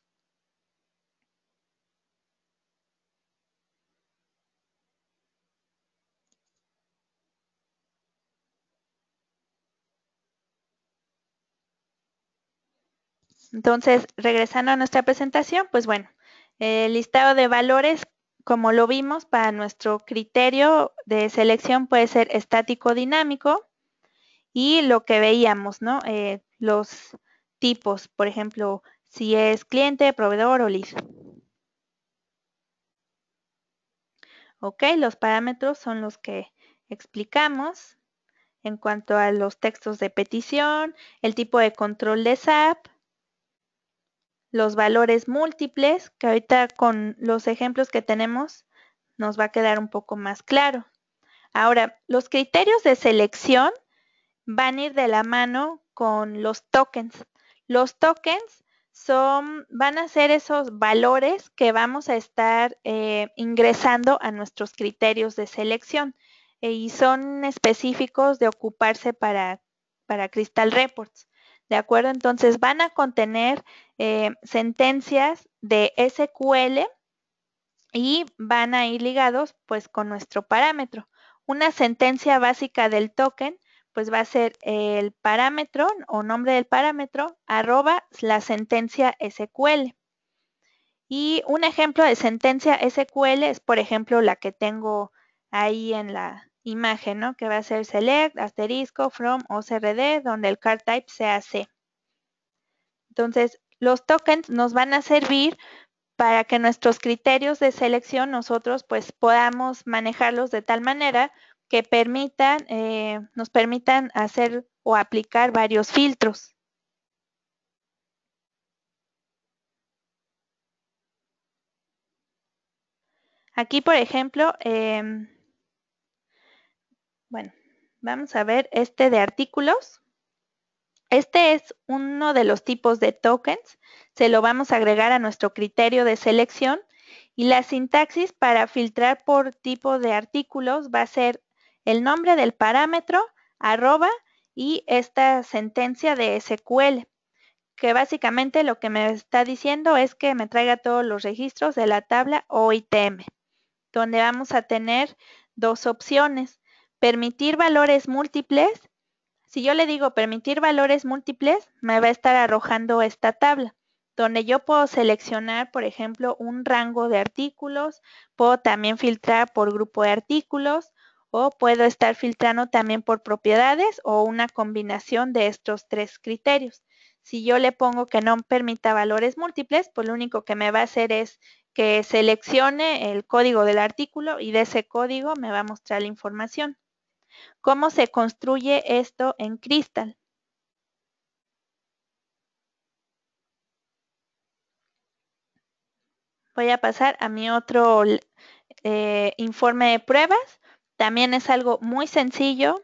Entonces, regresando a nuestra presentación, pues bueno, el listado de valores, como lo vimos, para nuestro criterio de selección puede ser estático dinámico y lo que veíamos, ¿no? Eh, los tipos, por ejemplo, si es cliente, proveedor o listo. Ok, los parámetros son los que explicamos en cuanto a los textos de petición, el tipo de control de SAP, los valores múltiples, que ahorita con los ejemplos que tenemos nos va a quedar un poco más claro. Ahora, los criterios de selección van a ir de la mano con los tokens. Los tokens son, van a ser esos valores que vamos a estar eh, ingresando a nuestros criterios de selección eh, y son específicos de ocuparse para, para Crystal Reports. ¿De acuerdo? Entonces van a contener eh, sentencias de SQL y van a ir ligados pues con nuestro parámetro. Una sentencia básica del token pues va a ser el parámetro o nombre del parámetro arroba la sentencia SQL. Y un ejemplo de sentencia SQL es por ejemplo la que tengo ahí en la imagen, ¿no? Que va a ser select, asterisco, from o crd, donde el card type sea C. Entonces, los tokens nos van a servir para que nuestros criterios de selección nosotros pues podamos manejarlos de tal manera que eh, nos permitan hacer o aplicar varios filtros. Aquí, por ejemplo, em, bueno, vamos a ver este de artículos. Este es uno de los tipos de tokens. Se lo vamos a agregar a nuestro criterio de selección y la sintaxis para filtrar por tipo de artículos va a ser el nombre del parámetro, arroba y esta sentencia de SQL, que básicamente lo que me está diciendo es que me traiga todos los registros de la tabla OITM, donde vamos a tener dos opciones, permitir valores múltiples si yo le digo permitir valores múltiples, me va a estar arrojando esta tabla, donde yo puedo seleccionar, por ejemplo, un rango de artículos, puedo también filtrar por grupo de artículos o puedo estar filtrando también por propiedades o una combinación de estos tres criterios. Si yo le pongo que no permita valores múltiples, pues lo único que me va a hacer es que seleccione el código del artículo y de ese código me va a mostrar la información. ¿Cómo se construye esto en cristal. Voy a pasar a mi otro eh, informe de pruebas. También es algo muy sencillo.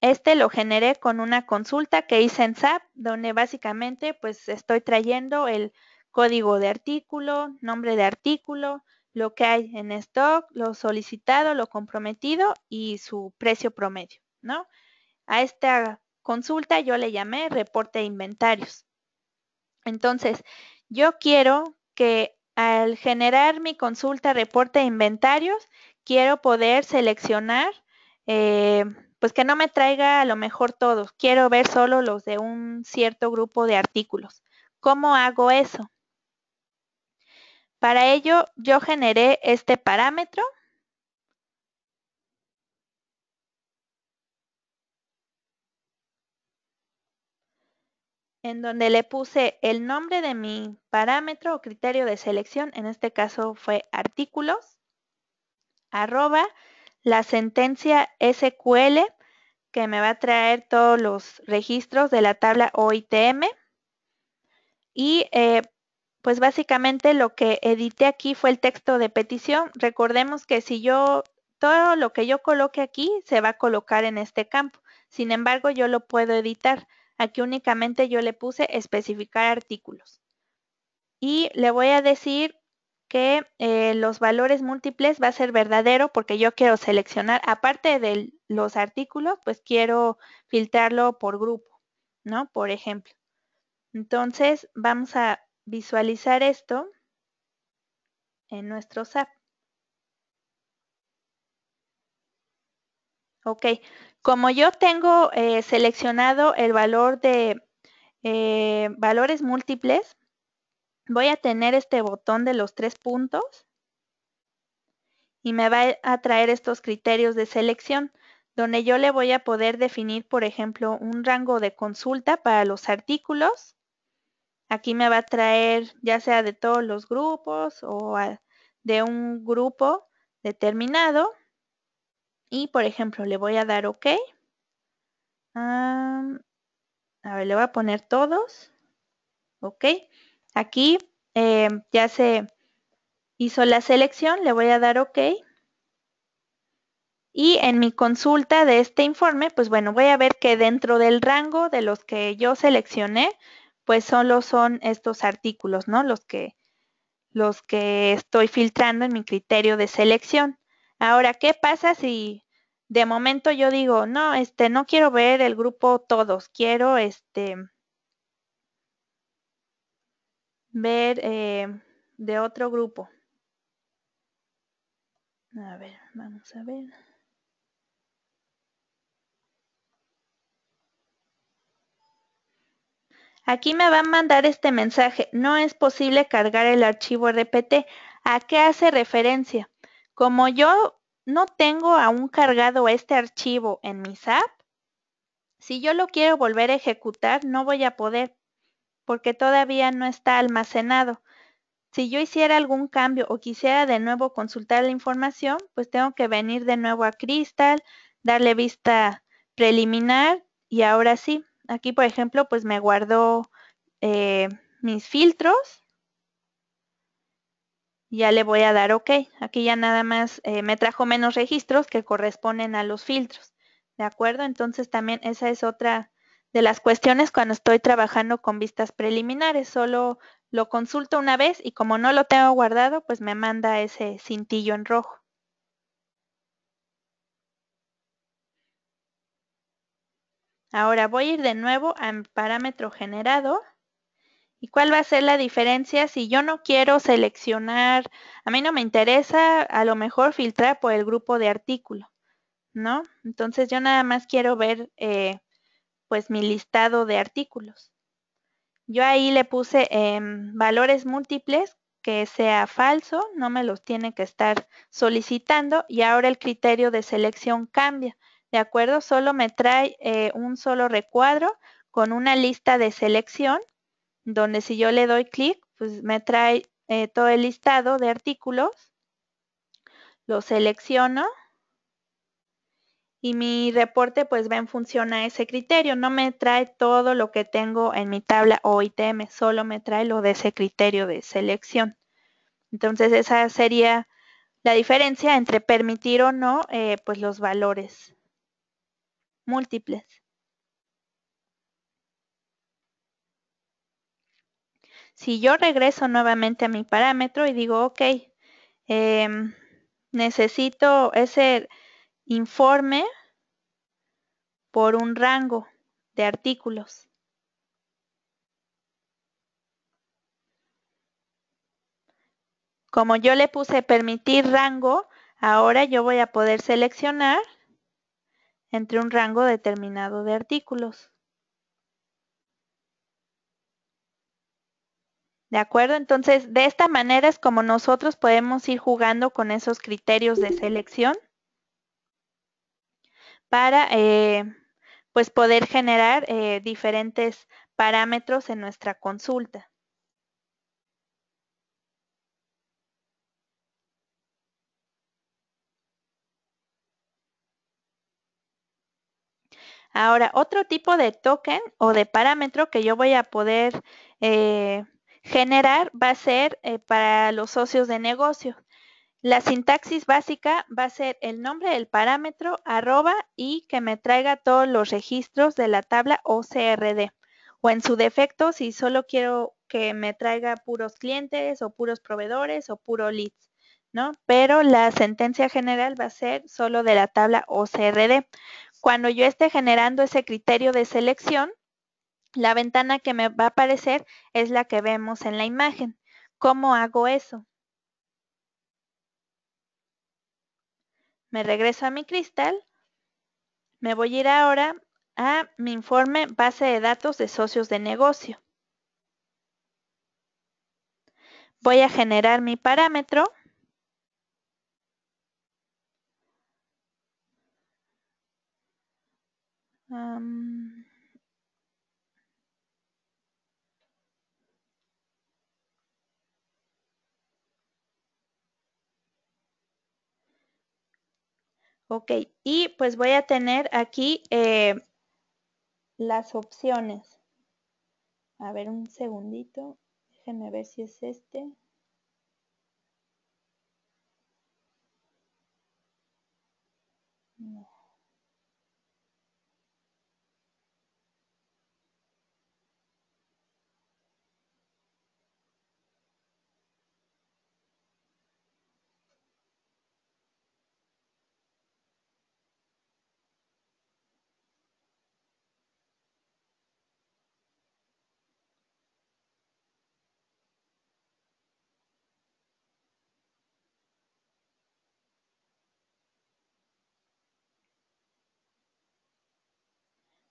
Este lo generé con una consulta que hice en SAP, donde básicamente pues estoy trayendo el código de artículo, nombre de artículo, lo que hay en stock, lo solicitado, lo comprometido y su precio promedio, ¿no? A esta consulta yo le llamé reporte de inventarios. Entonces, yo quiero que al generar mi consulta reporte de inventarios, quiero poder seleccionar, eh, pues que no me traiga a lo mejor todos, quiero ver solo los de un cierto grupo de artículos. ¿Cómo hago eso? Para ello yo generé este parámetro en donde le puse el nombre de mi parámetro o criterio de selección, en este caso fue artículos, arroba, la sentencia SQL, que me va a traer todos los registros de la tabla OITM, y eh, pues básicamente lo que edité aquí fue el texto de petición. Recordemos que si yo, todo lo que yo coloque aquí se va a colocar en este campo. Sin embargo, yo lo puedo editar. Aquí únicamente yo le puse especificar artículos. Y le voy a decir que eh, los valores múltiples va a ser verdadero porque yo quiero seleccionar, aparte de los artículos, pues quiero filtrarlo por grupo, ¿no? Por ejemplo. Entonces, vamos a visualizar esto en nuestro SAP. Ok, como yo tengo eh, seleccionado el valor de eh, valores múltiples, voy a tener este botón de los tres puntos y me va a traer estos criterios de selección, donde yo le voy a poder definir, por ejemplo, un rango de consulta para los artículos, Aquí me va a traer ya sea de todos los grupos o de un grupo determinado. Y por ejemplo, le voy a dar OK. a ver, le voy a poner todos. OK. Aquí eh, ya se hizo la selección, le voy a dar OK. Y en mi consulta de este informe, pues bueno, voy a ver que dentro del rango de los que yo seleccioné, pues solo son estos artículos, ¿no? Los que, los que estoy filtrando en mi criterio de selección. Ahora, ¿qué pasa si de momento yo digo, no, este, no quiero ver el grupo todos, quiero este ver eh, de otro grupo. A ver, vamos a ver. Aquí me va a mandar este mensaje. No es posible cargar el archivo RPT. ¿A qué hace referencia? Como yo no tengo aún cargado este archivo en mi SAP, si yo lo quiero volver a ejecutar, no voy a poder porque todavía no está almacenado. Si yo hiciera algún cambio o quisiera de nuevo consultar la información, pues tengo que venir de nuevo a Crystal, darle vista preliminar y ahora sí, Aquí, por ejemplo, pues me guardo eh, mis filtros. Ya le voy a dar OK. Aquí ya nada más eh, me trajo menos registros que corresponden a los filtros. ¿De acuerdo? Entonces también esa es otra de las cuestiones cuando estoy trabajando con vistas preliminares. Solo lo consulto una vez y como no lo tengo guardado, pues me manda ese cintillo en rojo. Ahora voy a ir de nuevo a parámetro generado. ¿Y cuál va a ser la diferencia si yo no quiero seleccionar, a mí no me interesa a lo mejor filtrar por el grupo de artículo, ¿no? Entonces yo nada más quiero ver eh, pues mi listado de artículos. Yo ahí le puse em, valores múltiples que sea falso, no me los tiene que estar solicitando y ahora el criterio de selección cambia. ¿de acuerdo? Solo me trae eh, un solo recuadro con una lista de selección, donde si yo le doy clic, pues me trae eh, todo el listado de artículos, lo selecciono y mi reporte pues va en función a ese criterio, no me trae todo lo que tengo en mi tabla o item, solo me trae lo de ese criterio de selección. Entonces esa sería la diferencia entre permitir o no eh, pues los valores múltiples. Si yo regreso nuevamente a mi parámetro y digo, ok, em, necesito ese informe por un rango de artículos. Como yo le puse permitir rango, ahora yo voy a poder seleccionar entre un rango determinado de artículos. ¿De acuerdo? Entonces, de esta manera es como nosotros podemos ir jugando con esos criterios de selección para eh, pues poder generar eh, diferentes parámetros en nuestra consulta. Ahora, otro tipo de token o de parámetro que yo voy a poder eh, generar va a ser eh, para los socios de negocio. La sintaxis básica va a ser el nombre del parámetro, arroba y que me traiga todos los registros de la tabla OCRD. O en su defecto, si solo quiero que me traiga puros clientes o puros proveedores o puro leads, ¿no? Pero la sentencia general va a ser solo de la tabla OCRD. Cuando yo esté generando ese criterio de selección, la ventana que me va a aparecer es la que vemos en la imagen. ¿Cómo hago eso? Me regreso a mi cristal. Me voy a ir ahora a mi informe base de datos de socios de negocio. Voy a generar mi parámetro. Okay, ok, y pues voy a tener aquí eh, las opciones. A ver un segundito, déjenme ver si es este. No.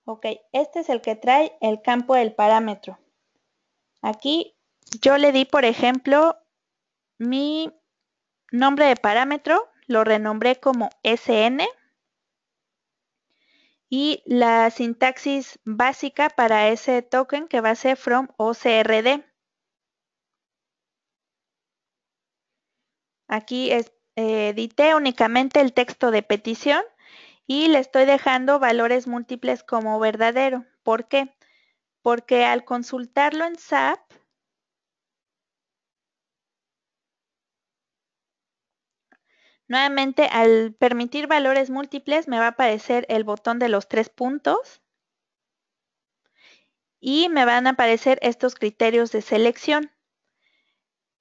Ok, este es el que trae el campo del parámetro. Aquí yo le di, por ejemplo, mi nombre de parámetro, lo renombré como SN. Y la sintaxis básica para ese token que va a ser from OCRD. Aquí eh, edité únicamente el texto de petición y le estoy dejando valores múltiples como verdadero. ¿Por qué? Porque al consultarlo en SAP, Nuevamente, al permitir valores múltiples, me va a aparecer el botón de los tres puntos y me van a aparecer estos criterios de selección.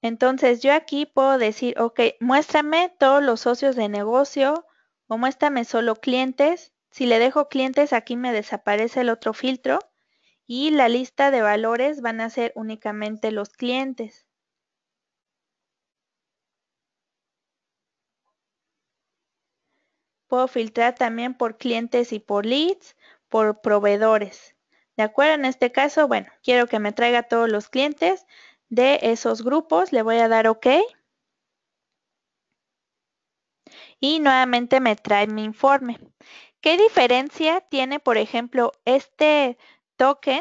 Entonces, yo aquí puedo decir, ok, muéstrame todos los socios de negocio como esta me solo clientes, si le dejo clientes aquí me desaparece el otro filtro y la lista de valores van a ser únicamente los clientes. Puedo filtrar también por clientes y por leads, por proveedores. ¿De acuerdo? En este caso, bueno, quiero que me traiga todos los clientes de esos grupos. Le voy a dar OK y nuevamente me trae mi informe. ¿Qué diferencia tiene, por ejemplo, este token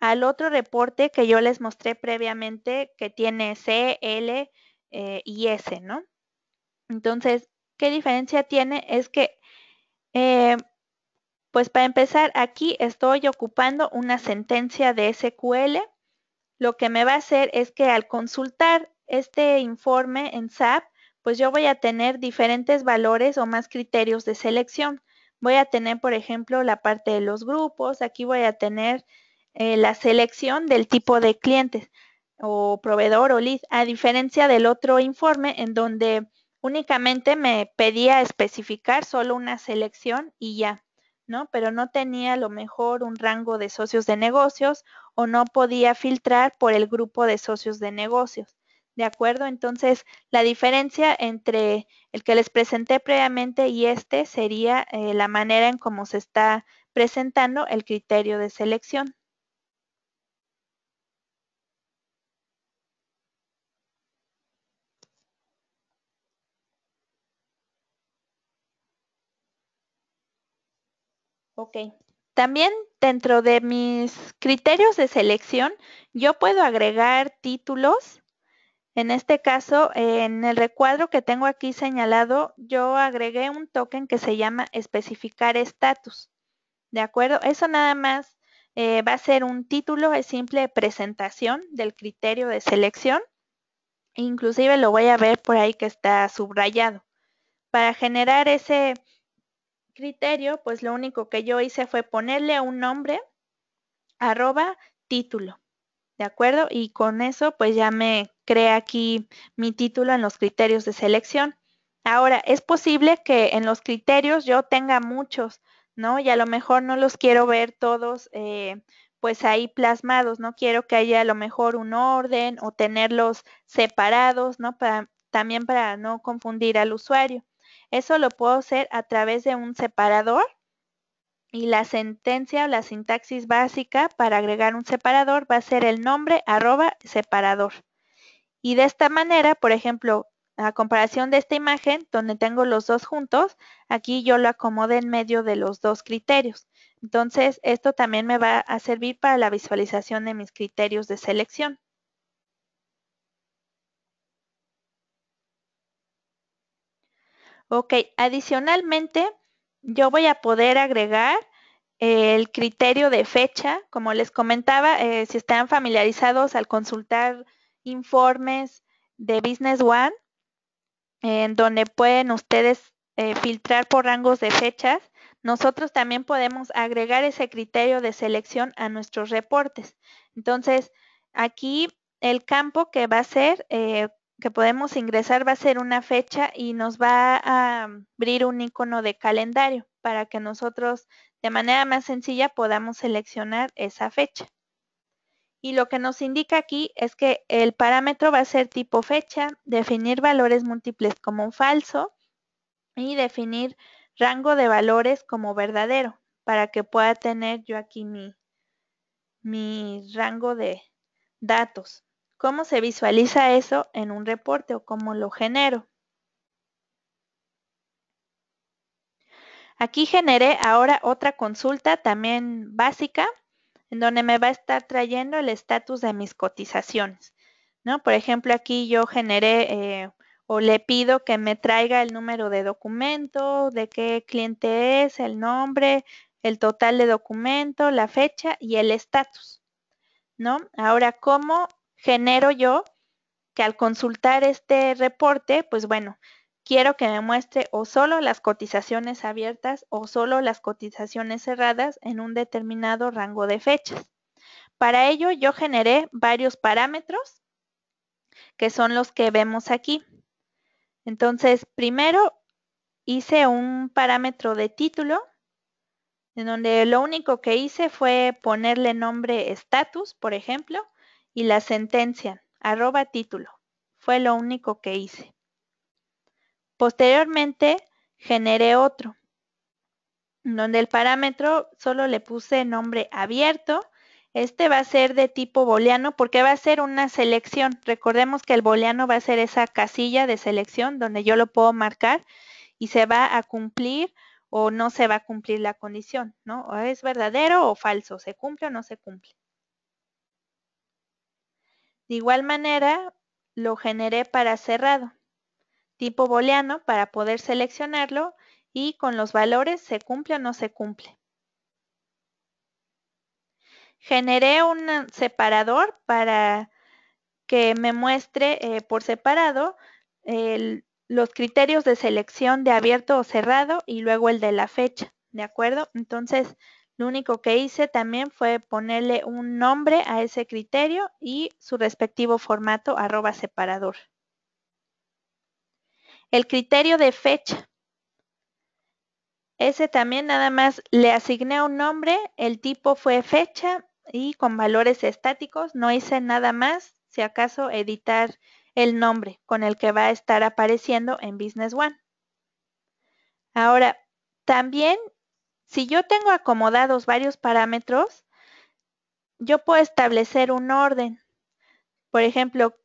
al otro reporte que yo les mostré previamente que tiene C, L eh, y S, ¿no? Entonces, ¿qué diferencia tiene? Es que, eh, pues para empezar, aquí estoy ocupando una sentencia de SQL. Lo que me va a hacer es que al consultar este informe en SAP, pues yo voy a tener diferentes valores o más criterios de selección. Voy a tener, por ejemplo, la parte de los grupos, aquí voy a tener eh, la selección del tipo de clientes o proveedor o lead, a diferencia del otro informe en donde únicamente me pedía especificar solo una selección y ya, ¿no? Pero no tenía a lo mejor un rango de socios de negocios o no podía filtrar por el grupo de socios de negocios. ¿De acuerdo? Entonces, la diferencia entre el que les presenté previamente y este sería eh, la manera en cómo se está presentando el criterio de selección. Ok. También dentro de mis criterios de selección, yo puedo agregar títulos en este caso, en el recuadro que tengo aquí señalado, yo agregué un token que se llama especificar estatus. ¿De acuerdo? Eso nada más eh, va a ser un título es simple presentación del criterio de selección. Inclusive lo voy a ver por ahí que está subrayado. Para generar ese criterio, pues lo único que yo hice fue ponerle un nombre, arroba título. ¿De acuerdo? Y con eso pues ya me crea aquí mi título en los criterios de selección. Ahora, es posible que en los criterios yo tenga muchos, ¿no? Y a lo mejor no los quiero ver todos, eh, pues ahí plasmados, no quiero que haya a lo mejor un orden o tenerlos separados, ¿no? Para, también para no confundir al usuario. Eso lo puedo hacer a través de un separador y la sentencia o la sintaxis básica para agregar un separador va a ser el nombre arroba separador. Y de esta manera, por ejemplo, a comparación de esta imagen, donde tengo los dos juntos, aquí yo lo acomodo en medio de los dos criterios. Entonces, esto también me va a servir para la visualización de mis criterios de selección. Ok, adicionalmente, yo voy a poder agregar eh, el criterio de fecha, como les comentaba, eh, si están familiarizados al consultar informes de Business One, en donde pueden ustedes eh, filtrar por rangos de fechas. Nosotros también podemos agregar ese criterio de selección a nuestros reportes. Entonces, aquí el campo que va a ser, eh, que podemos ingresar, va a ser una fecha y nos va a abrir un icono de calendario para que nosotros de manera más sencilla podamos seleccionar esa fecha. Y lo que nos indica aquí es que el parámetro va a ser tipo fecha, definir valores múltiples como falso y definir rango de valores como verdadero para que pueda tener yo aquí mi, mi rango de datos. ¿Cómo se visualiza eso en un reporte o cómo lo genero? Aquí generé ahora otra consulta también básica en donde me va a estar trayendo el estatus de mis cotizaciones, ¿no? Por ejemplo, aquí yo generé eh, o le pido que me traiga el número de documento, de qué cliente es, el nombre, el total de documento, la fecha y el estatus, ¿no? Ahora, ¿cómo genero yo que al consultar este reporte, pues bueno, quiero que me muestre o solo las cotizaciones abiertas o solo las cotizaciones cerradas en un determinado rango de fechas. Para ello yo generé varios parámetros que son los que vemos aquí. Entonces, primero hice un parámetro de título en donde lo único que hice fue ponerle nombre status, por ejemplo, y la sentencia, arroba título. Fue lo único que hice. Posteriormente generé otro, donde el parámetro solo le puse nombre abierto. Este va a ser de tipo booleano porque va a ser una selección. Recordemos que el booleano va a ser esa casilla de selección donde yo lo puedo marcar y se va a cumplir o no se va a cumplir la condición, ¿no? O es verdadero o falso, se cumple o no se cumple. De igual manera, lo generé para cerrado tipo booleano para poder seleccionarlo y con los valores se cumple o no se cumple. Generé un separador para que me muestre eh, por separado los criterios de selección de abierto o cerrado y luego el de la fecha, ¿de acuerdo? Entonces, lo único que hice también fue ponerle un nombre a ese criterio y su respectivo formato arroba separador. El criterio de fecha. Ese también nada más le asigné un nombre, el tipo fue fecha y con valores estáticos. No hice nada más, si acaso editar el nombre con el que va a estar apareciendo en Business One. Ahora, también, si yo tengo acomodados varios parámetros, yo puedo establecer un orden. Por ejemplo,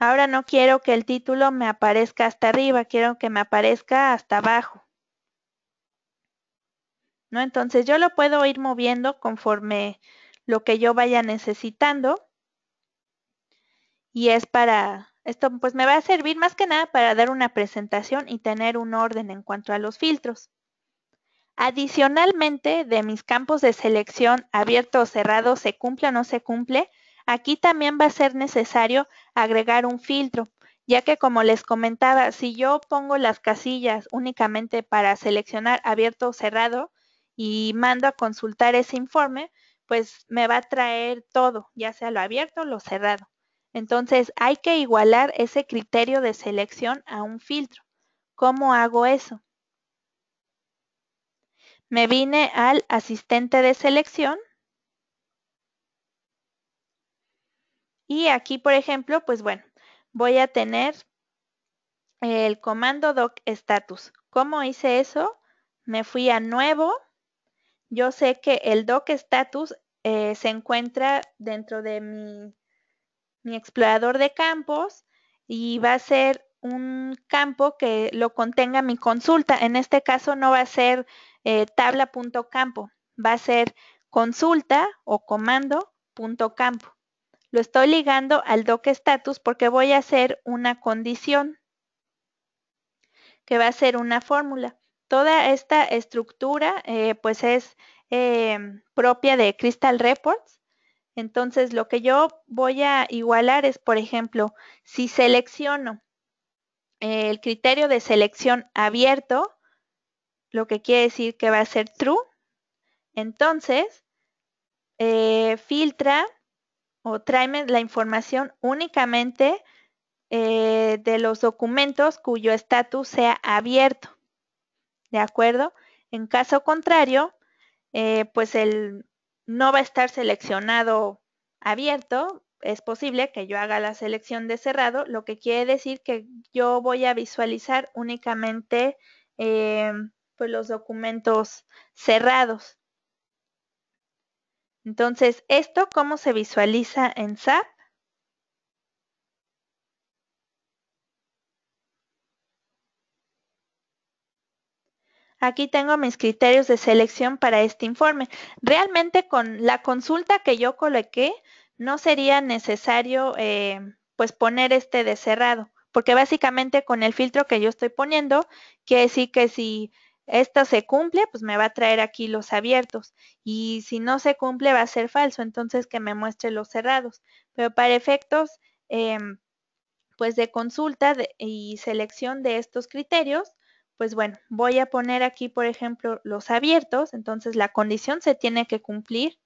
Ahora no quiero que el título me aparezca hasta arriba, quiero que me aparezca hasta abajo. ¿No? Entonces yo lo puedo ir moviendo conforme lo que yo vaya necesitando. Y es para, esto pues me va a servir más que nada para dar una presentación y tener un orden en cuanto a los filtros. Adicionalmente, de mis campos de selección abierto o cerrado, se cumple o no se cumple, Aquí también va a ser necesario agregar un filtro, ya que como les comentaba, si yo pongo las casillas únicamente para seleccionar abierto o cerrado y mando a consultar ese informe, pues me va a traer todo, ya sea lo abierto o lo cerrado. Entonces hay que igualar ese criterio de selección a un filtro. ¿Cómo hago eso? Me vine al asistente de selección Y aquí, por ejemplo, pues bueno, voy a tener el comando doc status. ¿Cómo hice eso? Me fui a nuevo. Yo sé que el doc status eh, se encuentra dentro de mi, mi explorador de campos y va a ser un campo que lo contenga mi consulta. En este caso no va a ser eh, tabla.campo, va a ser consulta o comando.campo. Lo estoy ligando al doc status porque voy a hacer una condición que va a ser una fórmula. Toda esta estructura eh, pues es eh, propia de Crystal Reports. Entonces lo que yo voy a igualar es, por ejemplo, si selecciono el criterio de selección abierto, lo que quiere decir que va a ser true, entonces eh, filtra o tráeme la información únicamente eh, de los documentos cuyo estatus sea abierto. ¿De acuerdo? En caso contrario, eh, pues el, no va a estar seleccionado abierto. Es posible que yo haga la selección de cerrado, lo que quiere decir que yo voy a visualizar únicamente eh, pues los documentos cerrados. Entonces, ¿esto cómo se visualiza en SAP? Aquí tengo mis criterios de selección para este informe. Realmente con la consulta que yo coloqué, no sería necesario eh, pues poner este de cerrado, porque básicamente con el filtro que yo estoy poniendo, quiere decir que si esta se cumple, pues me va a traer aquí los abiertos. Y si no se cumple, va a ser falso, entonces que me muestre los cerrados. Pero para efectos, em, pues de consulta y selección de estos criterios, pues bueno, voy a poner aquí, por ejemplo, los abiertos. Entonces la condición se tiene que cumplir.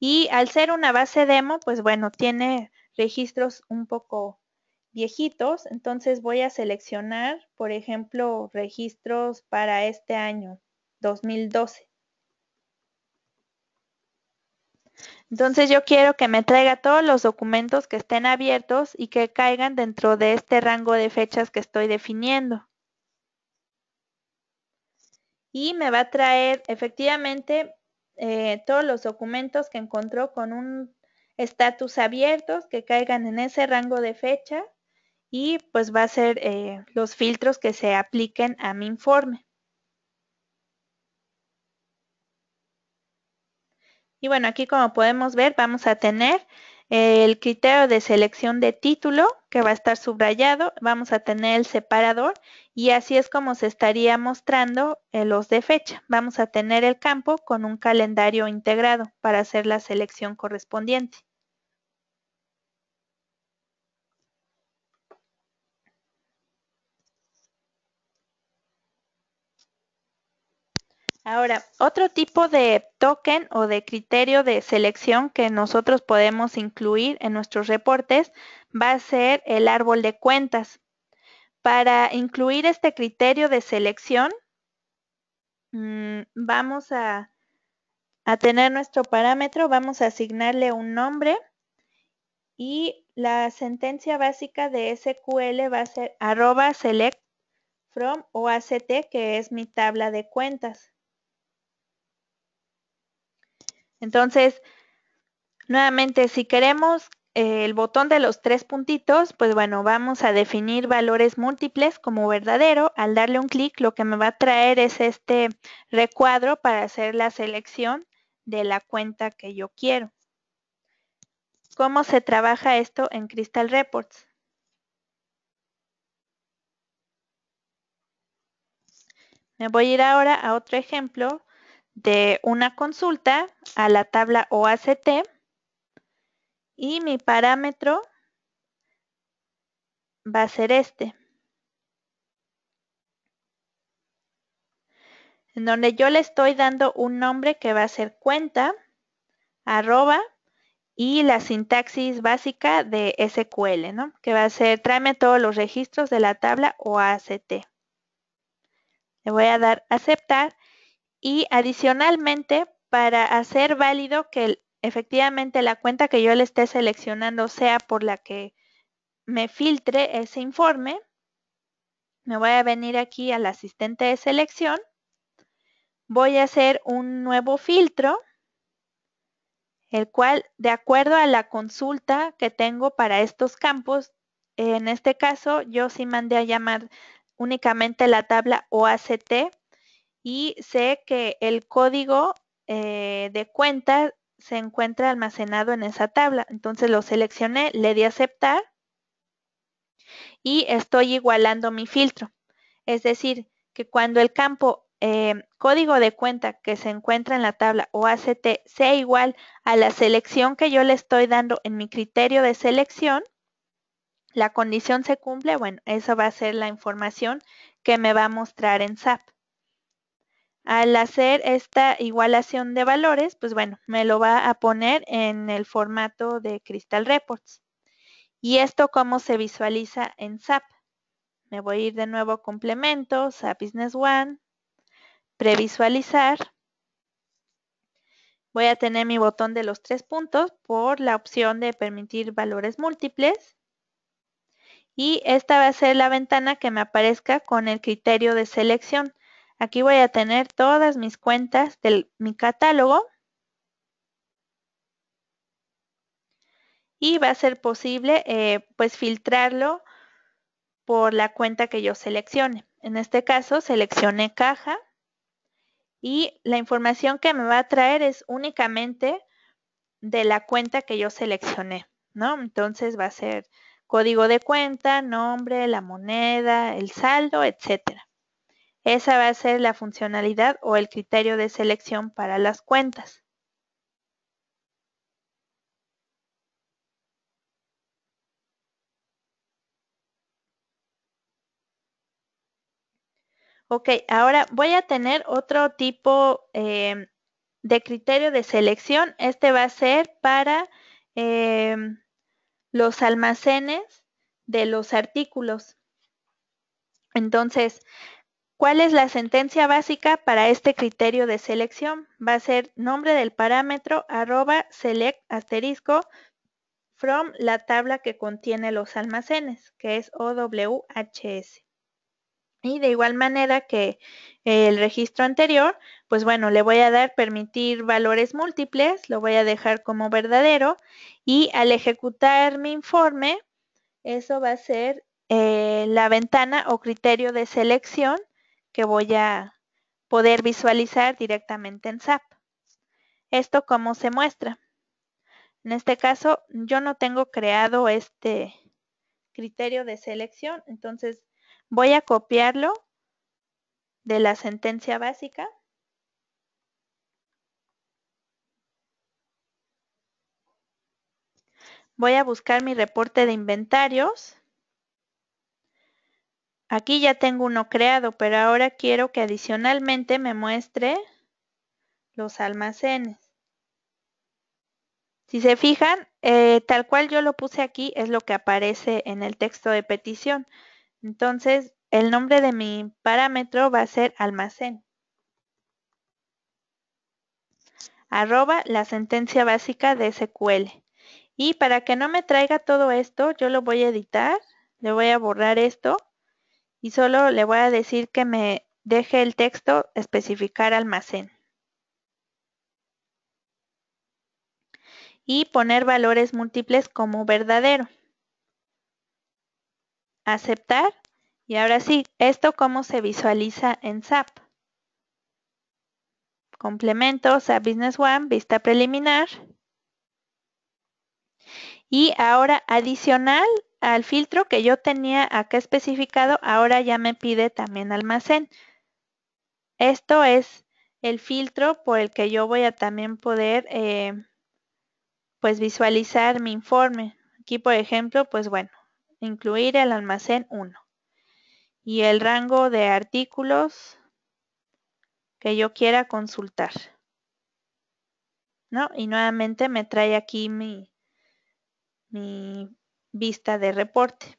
Y al ser una base demo, pues bueno, tiene registros un poco viejitos, entonces voy a seleccionar, por ejemplo, registros para este año, 2012. Entonces yo quiero que me traiga todos los documentos que estén abiertos y que caigan dentro de este rango de fechas que estoy definiendo. Y me va a traer efectivamente eh, todos los documentos que encontró con un estatus abiertos que caigan en ese rango de fecha y pues va a ser eh, los filtros que se apliquen a mi informe. Y bueno, aquí como podemos ver vamos a tener eh, el criterio de selección de título que va a estar subrayado, vamos a tener el separador y así es como se estaría mostrando eh, los de fecha. Vamos a tener el campo con un calendario integrado para hacer la selección correspondiente. Ahora, otro tipo de token o de criterio de selección que nosotros podemos incluir en nuestros reportes va a ser el árbol de cuentas. Para incluir este criterio de selección, mm, vamos a, a tener nuestro parámetro, vamos a asignarle un nombre y la sentencia básica de SQL va a ser arroba select from o que es mi tabla de cuentas. Entonces, nuevamente, si queremos eh, el botón de los tres puntitos, pues bueno, vamos a definir valores múltiples como verdadero. Al darle un clic, lo que me va a traer es este recuadro para hacer la selección de la cuenta que yo quiero. ¿Cómo se trabaja esto en Crystal Reports? Me voy a ir ahora a otro ejemplo de una consulta a la tabla OACT y mi parámetro va a ser este. En donde yo le estoy dando un nombre que va a ser cuenta, arroba y la sintaxis básica de SQL, ¿no? Que va a ser, tráeme todos los registros de la tabla OACT. Le voy a dar aceptar y adicionalmente para hacer válido que efectivamente la cuenta que yo le esté seleccionando sea por la que me filtre ese informe, me voy a venir aquí al asistente de selección, voy a hacer un nuevo filtro, el cual de acuerdo a la consulta que tengo para estos campos, en este caso yo sí mandé a llamar únicamente la tabla OACT y sé que el código eh, de cuenta se encuentra almacenado en esa tabla. Entonces lo seleccioné, le di aceptar y estoy igualando mi filtro. Es decir, que cuando el campo eh, código de cuenta que se encuentra en la tabla OACT sea igual a la selección que yo le estoy dando en mi criterio de selección, la condición se cumple, bueno, eso va a ser la información que me va a mostrar en SAP. Al hacer esta igualación de valores, pues bueno, me lo va a poner en el formato de Crystal Reports. ¿Y esto cómo se visualiza en SAP? Me voy a ir de nuevo a complemento, SAP Business One, previsualizar. Voy a tener mi botón de los tres puntos por la opción de permitir valores múltiples. Y esta va a ser la ventana que me aparezca con el criterio de selección. Aquí voy a tener todas mis cuentas de mi catálogo. Y va a ser posible eh, pues filtrarlo por la cuenta que yo seleccione. En este caso seleccioné caja y la información que me va a traer es únicamente de la cuenta que yo seleccioné, ¿no? Entonces va a ser código de cuenta, nombre, la moneda, el saldo, etcétera. Esa va a ser la funcionalidad o el criterio de selección para las cuentas. Ok, ahora voy a tener otro tipo em, de criterio de selección. Este va a ser para em, los almacenes de los artículos. Entonces, ¿Cuál es la sentencia básica para este criterio de selección? Va a ser nombre del parámetro arroba select asterisco from la tabla que contiene los almacenes, que es OWHS. Y de igual manera que eh, el registro anterior, pues bueno, le voy a dar permitir valores múltiples, lo voy a dejar como verdadero y al ejecutar mi informe, eso va a ser eh, la ventana o criterio de selección que voy a poder visualizar directamente en SAP. ¿Esto cómo se muestra? En este caso, yo no tengo creado este criterio de selección, entonces voy a copiarlo de la sentencia básica. Voy a buscar mi reporte de inventarios Aquí ya tengo uno creado, pero ahora quiero que adicionalmente me muestre los almacenes. Si se fijan, eh, tal cual yo lo puse aquí es lo que aparece en el texto de petición. Entonces, el nombre de mi parámetro va a ser almacén. Arroba la sentencia básica de SQL. Y para que no me traiga todo esto, yo lo voy a editar, le voy a borrar esto y solo le voy a decir que me deje el texto especificar almacén. Y poner valores múltiples como verdadero. Aceptar. Y ahora sí, ¿esto cómo se visualiza en SAP? Complemento, SAP Business One, vista preliminar. Y ahora adicional al filtro que yo tenía acá especificado, ahora ya me pide también almacén. Esto es el filtro por el que yo voy a también poder eh, pues visualizar mi informe. Aquí, por ejemplo, pues bueno, incluir el almacén 1. Y el rango de artículos que yo quiera consultar. ¿No? Y nuevamente me trae aquí mi, mi Vista de reporte.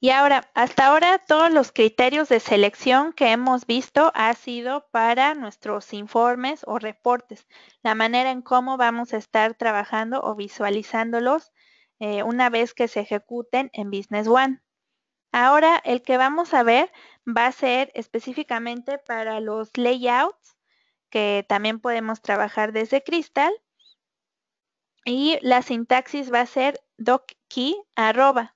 Y ahora, hasta ahora todos los criterios de selección que hemos visto ha sido para nuestros informes o reportes, la manera en cómo vamos a estar trabajando o visualizándolos eh, una vez que se ejecuten en Business One. Ahora el que vamos a ver va a ser específicamente para los layouts que también podemos trabajar desde Crystal. Y la sintaxis va a ser dockey arroba.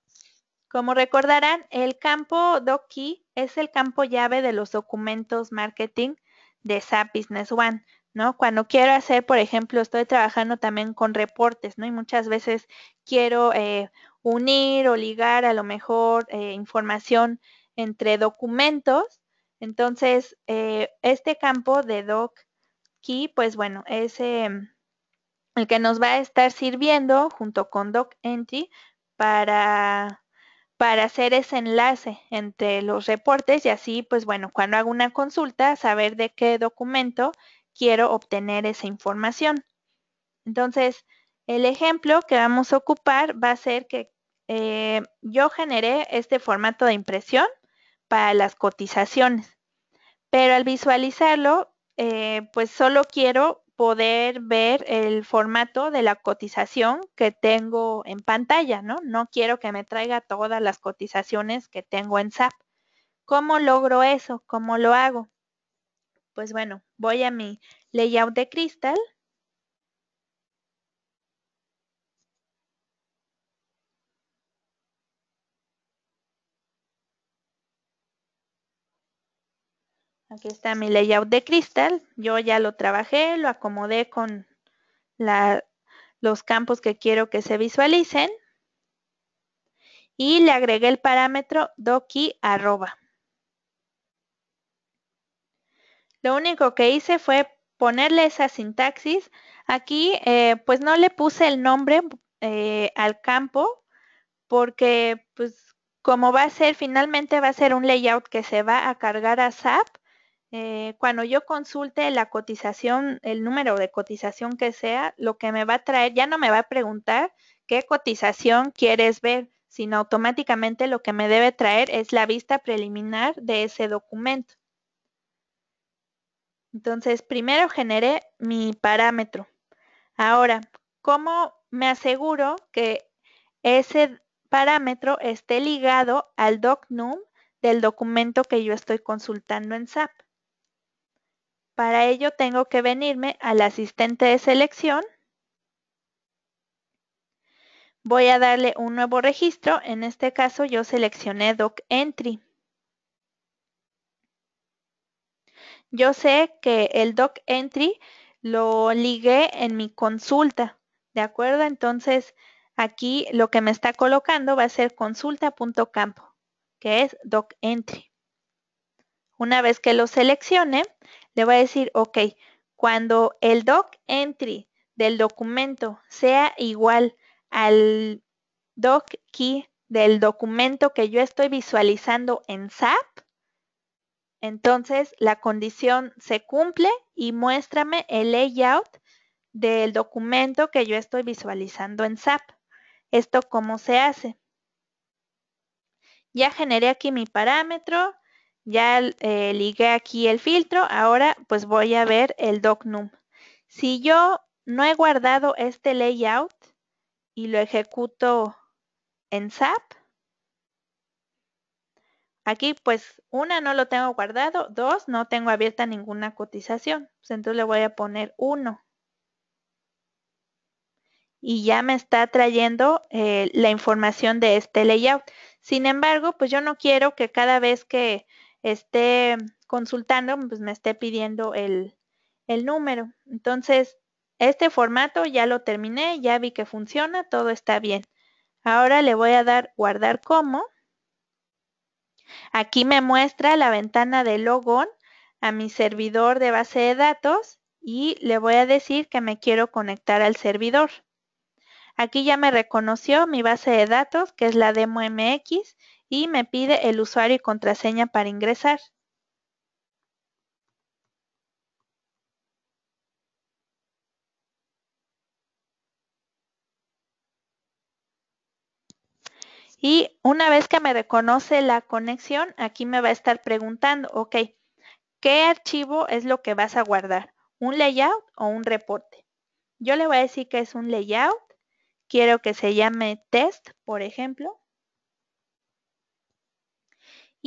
Como recordarán, el campo dockey es el campo llave de los documentos marketing de SAP Business One. ¿no? Cuando quiero hacer, por ejemplo, estoy trabajando también con reportes, ¿no? Y muchas veces quiero eh, unir o ligar a lo mejor eh, información entre documentos. Entonces, eh, este campo de doc key, pues bueno, es em, el que nos va a estar sirviendo junto con doc entry para, para hacer ese enlace entre los reportes y así, pues bueno, cuando hago una consulta, saber de qué documento quiero obtener esa información. Entonces, el ejemplo que vamos a ocupar va a ser que eh, yo generé este formato de impresión para las cotizaciones, pero al visualizarlo, eh, pues solo quiero poder ver el formato de la cotización que tengo en pantalla, ¿no? No quiero que me traiga todas las cotizaciones que tengo en SAP. ¿Cómo logro eso? ¿Cómo lo hago? Pues bueno, voy a mi layout de cristal Aquí está mi layout de cristal. Yo ya lo trabajé, lo acomodé con los campos que quiero que se visualicen. Y le agregué el parámetro doki arroba. Lo único que hice fue ponerle esa sintaxis. Aquí eh, pues no le puse el nombre eh, al campo porque pues como va a ser, finalmente va a ser un layout que se va a cargar a SAP, eh, cuando yo consulte la cotización, el número de cotización que sea, lo que me va a traer, ya no me va a preguntar qué cotización quieres ver, sino automáticamente lo que me debe traer es la vista preliminar de ese documento. Entonces, primero generé mi parámetro. Ahora, ¿cómo me aseguro que ese parámetro esté ligado al DocNum del documento que yo estoy consultando en SAP? Para ello tengo que venirme al asistente de selección. Voy a darle un nuevo registro. En este caso yo seleccioné Doc Entry. Yo sé que el Doc Entry lo ligué en mi consulta. ¿De acuerdo? Entonces aquí lo que me está colocando va a ser consulta.campo, que es Doc Entry. Una vez que lo seleccione, le voy a decir, ok, cuando el doc entry del documento sea igual al doc key del documento que yo estoy visualizando en SAP, entonces la condición se cumple y muéstrame el layout del documento que yo estoy visualizando en SAP. ¿Esto cómo se hace? Ya generé aquí mi parámetro, ya eh, ligué aquí el filtro, ahora pues voy a ver el docnum. Si yo no he guardado este layout y lo ejecuto en SAP, aquí pues una no lo tengo guardado, dos no tengo abierta ninguna cotización, pues, entonces le voy a poner uno. Y ya me está trayendo eh, la información de este layout. Sin embargo, pues yo no quiero que cada vez que esté consultando, pues me esté pidiendo el, número. Entonces, este formato ya lo terminé, ya vi que funciona, todo está bien. Ahora le voy a dar guardar como. Aquí me muestra la ventana de logon a mi servidor de base de datos y le voy a decir que me quiero conectar al servidor. Aquí ya me reconoció mi base de datos, que es la demo MX, y me pide el usuario y contraseña para ingresar. Y una vez que me reconoce la conexión, aquí me va a estar preguntando, ok, ¿qué archivo es lo que vas a guardar? ¿Un layout o un reporte? Yo le voy a decir que es un layout. Quiero que se llame test, por ejemplo.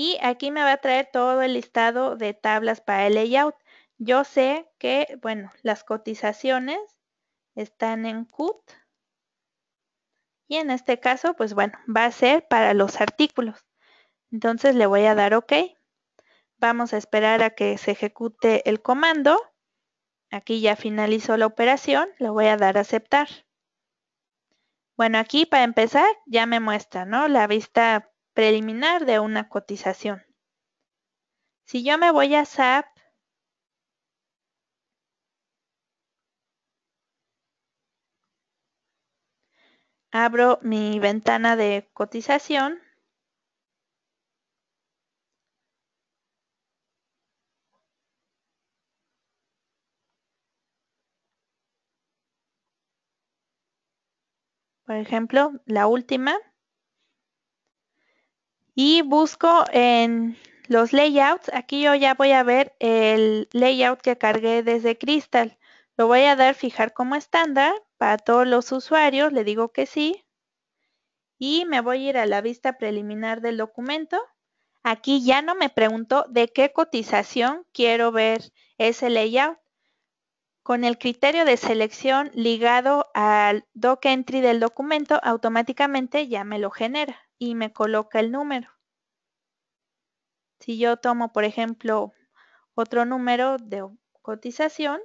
Y aquí me va a traer todo el listado de tablas para el layout. Yo sé que, bueno, las cotizaciones están en CUT. Y en este caso, pues bueno, va a ser para los artículos. Entonces le voy a dar OK. Vamos a esperar a que se ejecute el comando. Aquí ya finalizó la operación. Le voy a dar a aceptar. Bueno, aquí para empezar ya me muestra, ¿no? La vista preliminar de una cotización. Si yo me voy a SAP, abro mi ventana de cotización. Por ejemplo, la última y busco en los layouts. Aquí yo ya voy a ver el layout que cargué desde Crystal. Lo voy a dar fijar como estándar para todos los usuarios. Le digo que sí. Y me voy a ir a la vista preliminar del documento. Aquí ya no me pregunto de qué cotización quiero ver ese layout. Con el criterio de selección ligado al doc entry del documento, automáticamente ya me lo genera y me coloca el número. Si yo tomo, por ejemplo, otro número de cotización,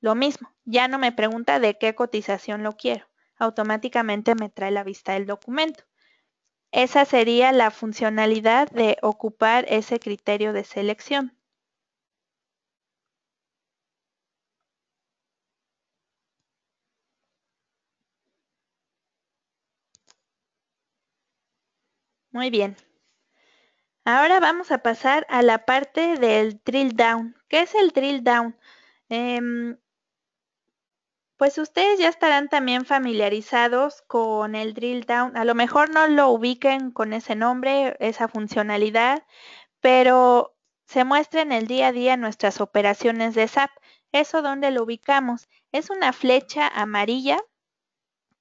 lo mismo, ya no me pregunta de qué cotización lo quiero, automáticamente me trae la vista del documento. Esa sería la funcionalidad de ocupar ese criterio de selección. Muy bien. Ahora vamos a pasar a la parte del drill down. ¿Qué es el drill down? Em, pues ustedes ya estarán también familiarizados con el drill down. A lo mejor no lo ubiquen con ese nombre, esa funcionalidad, pero se muestra en el día a día nuestras operaciones de SAP. ¿Eso dónde lo ubicamos? Es una flecha amarilla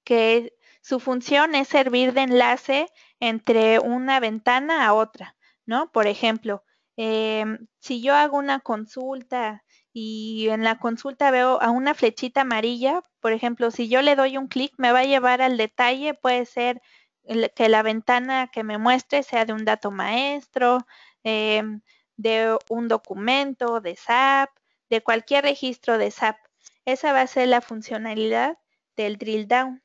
que su función es servir de enlace entre una ventana a otra, ¿no? Por ejemplo, em, si yo hago una consulta y en la consulta veo a una flechita amarilla, por ejemplo, si yo le doy un clic, me va a llevar al detalle, puede ser que la ventana que me muestre sea de un dato maestro, em, de un documento, de SAP, de cualquier registro de SAP. Esa va a ser la funcionalidad del drill down.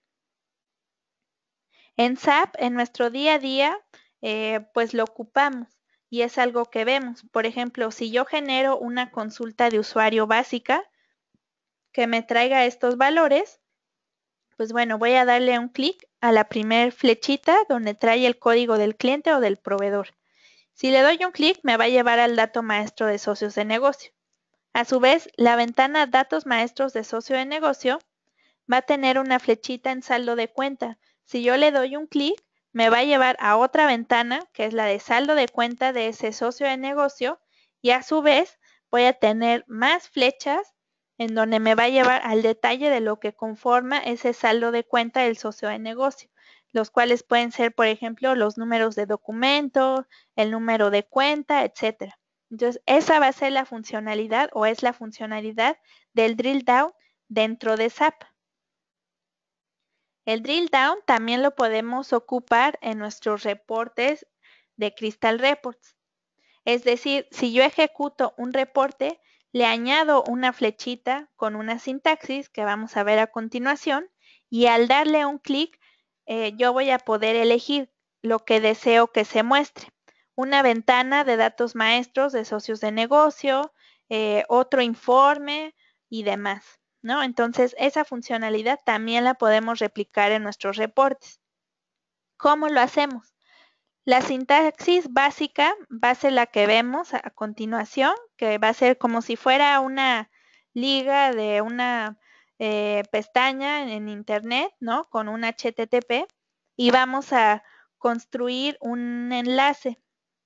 En SAP, en nuestro día a día, eh, pues lo ocupamos y es algo que vemos. Por ejemplo, si yo genero una consulta de usuario básica que me traiga estos valores, pues bueno, voy a darle un clic a la primer flechita donde trae el código del cliente o del proveedor. Si le doy un clic, me va a llevar al dato maestro de socios de negocio. A su vez, la ventana Datos Maestros de Socio de Negocio va a tener una flechita en saldo de cuenta si yo le doy un clic, me va a llevar a otra ventana, que es la de saldo de cuenta de ese socio de negocio, y a su vez voy a tener más flechas en donde me va a llevar al detalle de lo que conforma ese saldo de cuenta del socio de negocio, los cuales pueden ser, por ejemplo, los números de documento, el número de cuenta, etc. Entonces, esa va a ser la funcionalidad o es la funcionalidad del drill down dentro de SAP. El drill down también lo podemos ocupar en nuestros reportes de Crystal Reports. Es decir, si yo ejecuto un reporte, le añado una flechita con una sintaxis que vamos a ver a continuación y al darle un clic eh, yo voy a poder elegir lo que deseo que se muestre. Una ventana de datos maestros de socios de negocio, eh, otro informe y demás. ¿no? Entonces, esa funcionalidad también la podemos replicar en nuestros reportes. ¿Cómo lo hacemos? La sintaxis básica va a ser la que vemos a continuación, que va a ser como si fuera una liga de una eh, pestaña en Internet, ¿no? Con un HTTP y vamos a construir un enlace.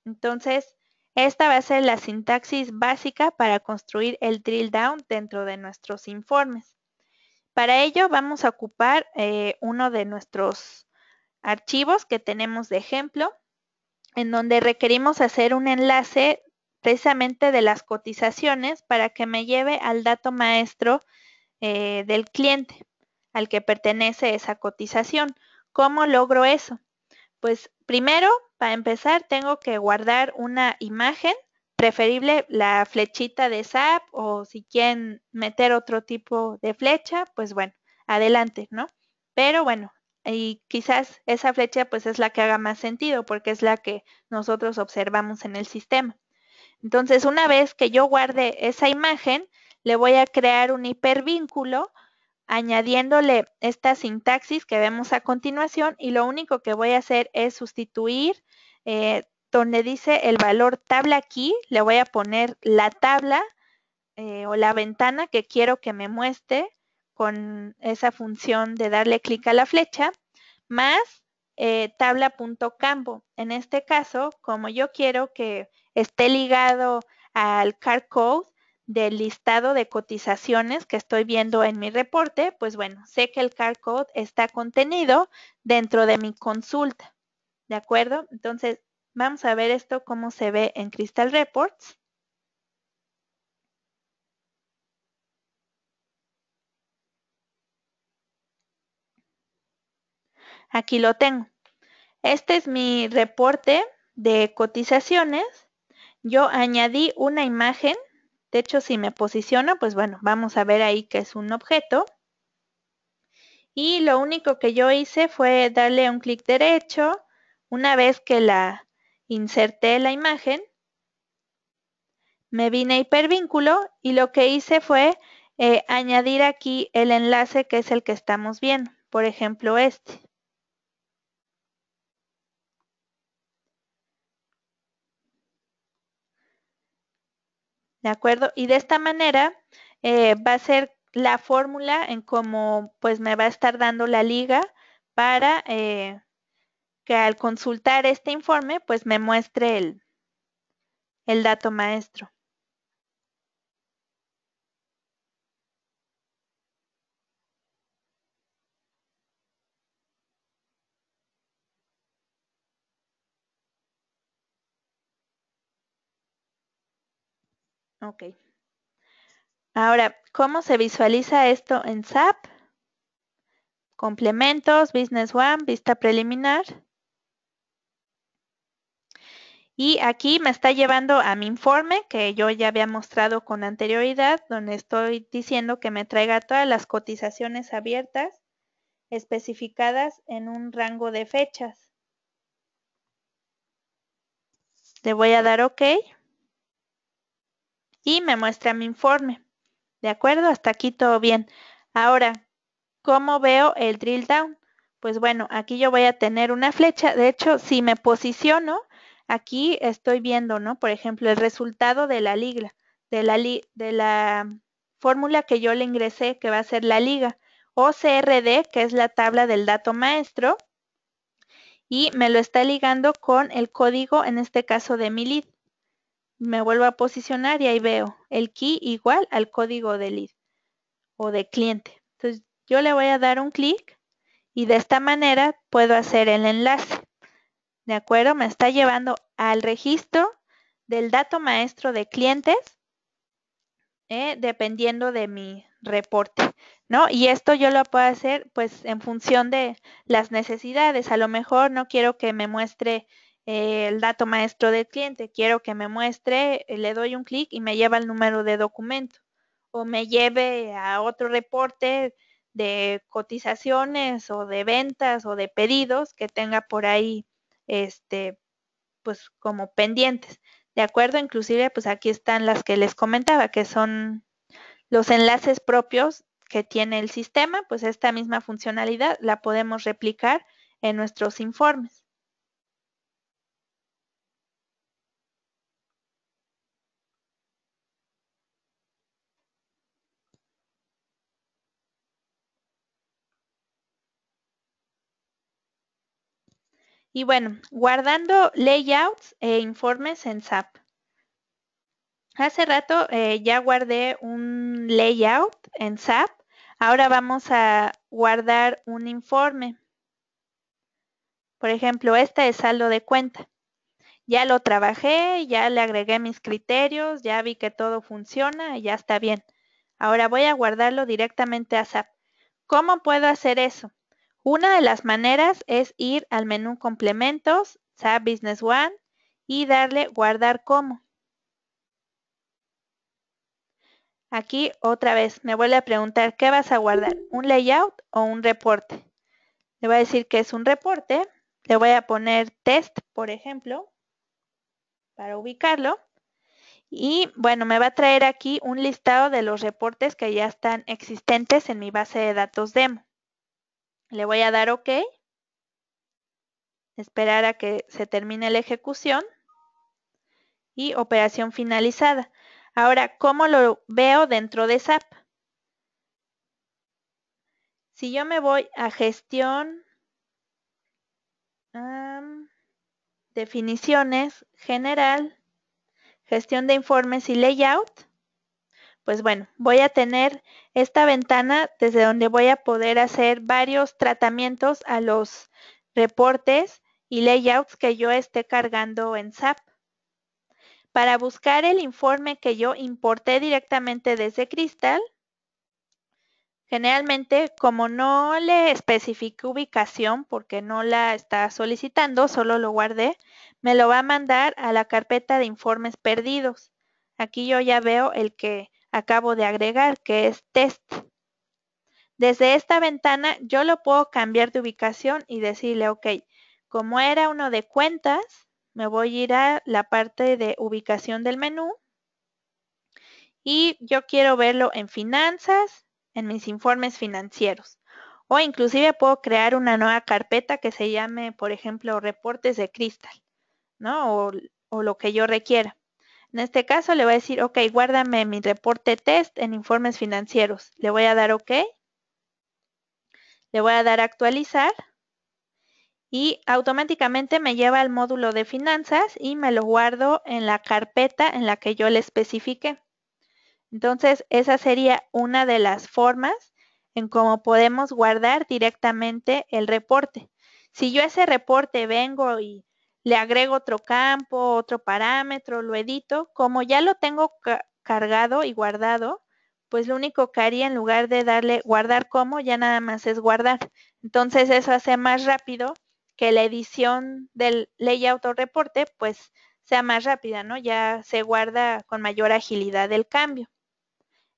Entonces, esta va a ser la sintaxis básica para construir el drill down dentro de nuestros informes. Para ello vamos a ocupar eh, uno de nuestros archivos que tenemos de ejemplo, en donde requerimos hacer un enlace precisamente de las cotizaciones para que me lleve al dato maestro eh, del cliente al que pertenece esa cotización. ¿Cómo logro eso? Pues primero para empezar, tengo que guardar una imagen, preferible la flechita de SAP o si quieren meter otro tipo de flecha, pues bueno, adelante, ¿no? Pero bueno, y quizás esa flecha pues es la que haga más sentido porque es la que nosotros observamos en el sistema. Entonces, una vez que yo guarde esa imagen, le voy a crear un hipervínculo añadiéndole esta sintaxis que vemos a continuación y lo único que voy a hacer es sustituir eh, donde dice el valor tabla aquí, le voy a poner la tabla eh, o la ventana que quiero que me muestre con esa función de darle clic a la flecha, más eh, tabla.campo. En este caso, como yo quiero que esté ligado al car code, del listado de cotizaciones que estoy viendo en mi reporte, pues bueno, sé que el car code está contenido dentro de mi consulta. ¿De acuerdo? Entonces, vamos a ver esto cómo se ve en Crystal Reports. Aquí lo tengo. Este es mi reporte de cotizaciones. Yo añadí una imagen de hecho, si me posiciono, pues bueno, vamos a ver ahí que es un objeto. Y lo único que yo hice fue darle un clic derecho una vez que la inserté la imagen. Me vine a hipervínculo y lo que hice fue eh, añadir aquí el enlace que es el que estamos viendo, por ejemplo este. ¿de acuerdo? Y de esta manera eh, va a ser la fórmula en cómo pues me va a estar dando la liga para eh, que al consultar este informe pues me muestre el, el dato maestro. Ok. Ahora, ¿cómo se visualiza esto en SAP? Complementos, Business One, vista preliminar. Y aquí me está llevando a mi informe que yo ya había mostrado con anterioridad, donde estoy diciendo que me traiga todas las cotizaciones abiertas especificadas en un rango de fechas. Le voy a dar OK y me muestra mi informe. ¿De acuerdo? Hasta aquí todo bien. Ahora, ¿cómo veo el drill down? Pues bueno, aquí yo voy a tener una flecha. De hecho, si me posiciono, aquí estoy viendo, ¿no? Por ejemplo, el resultado de la liga, de la, fórmula que yo le ingresé, que va a ser la liga, o CRD, que es la tabla del dato maestro, y me lo está ligando con el código, en este caso de mi lead me vuelvo a posicionar y ahí veo el key igual al código de lead o de cliente. Entonces yo le voy a dar un clic y de esta manera puedo hacer el enlace. ¿De acuerdo? Me está llevando al registro del dato maestro de clientes eh, dependiendo de mi reporte, ¿no? Y esto yo lo puedo hacer pues en función de las necesidades. A lo mejor no quiero que me muestre eh, el dato maestro del cliente, quiero que me muestre, eh, le doy un clic y me lleva el número de documento o me lleve a otro reporte de cotizaciones o de ventas o de pedidos que tenga por ahí este pues como pendientes. De acuerdo, inclusive pues aquí están las que les comentaba que son los enlaces propios que tiene el sistema, pues esta misma funcionalidad la podemos replicar en nuestros informes. Y bueno, guardando layouts e informes en SAP. Hace rato eh, ya guardé un layout en SAP. Ahora vamos a guardar un informe. Por ejemplo, este es saldo de cuenta. Ya lo trabajé, ya le agregué mis criterios, ya vi que todo funciona y ya está bien. Ahora voy a guardarlo directamente a SAP. ¿Cómo puedo hacer eso? Una de las maneras es ir al menú Complementos, SAP Business One y darle Guardar como. Aquí otra vez me vuelve a preguntar qué vas a guardar, un layout o un reporte. Le voy a decir que es un reporte, le voy a poner test, por ejemplo, para ubicarlo. Y bueno, me va a traer aquí un listado de los reportes que ya están existentes en mi base de datos demo. Le voy a dar OK. Esperar a que se termine la ejecución. Y operación finalizada. Ahora, ¿cómo lo veo dentro de SAP? Si yo me voy a gestión, definiciones, general, gestión de informes y layout, pues bueno, voy a tener esta ventana desde donde voy a poder hacer varios tratamientos a los reportes y layouts que yo esté cargando en SAP. Para buscar el informe que yo importé directamente desde Crystal, generalmente como no le especifique ubicación porque no la está solicitando, solo lo guardé, me lo va a mandar a la carpeta de informes perdidos. Aquí yo ya veo el que acabo de agregar, que es test. Desde esta ventana yo lo puedo cambiar de ubicación y decirle, ok, como era uno de cuentas, me voy a ir a la parte de ubicación del menú y yo quiero verlo en finanzas, en mis informes financieros. O inclusive puedo crear una nueva carpeta que se llame, por ejemplo, reportes de cristal, ¿no? O, o lo que yo requiera. En este caso le voy a decir, ok, guárdame mi reporte test en informes financieros. Le voy a dar ok. Le voy a dar actualizar. Y automáticamente me lleva al módulo de finanzas y me lo guardo en la carpeta en la que yo le especifique. Entonces, esa sería una de las formas en cómo podemos guardar directamente el reporte. Si yo ese reporte vengo y le agrego otro campo, otro parámetro, lo edito. Como ya lo tengo cargado y guardado, pues lo único que haría en lugar de darle guardar como, ya nada más es guardar. Entonces eso hace más rápido que la edición del layout o reporte pues sea más rápida, ¿no? Ya se guarda con mayor agilidad el cambio.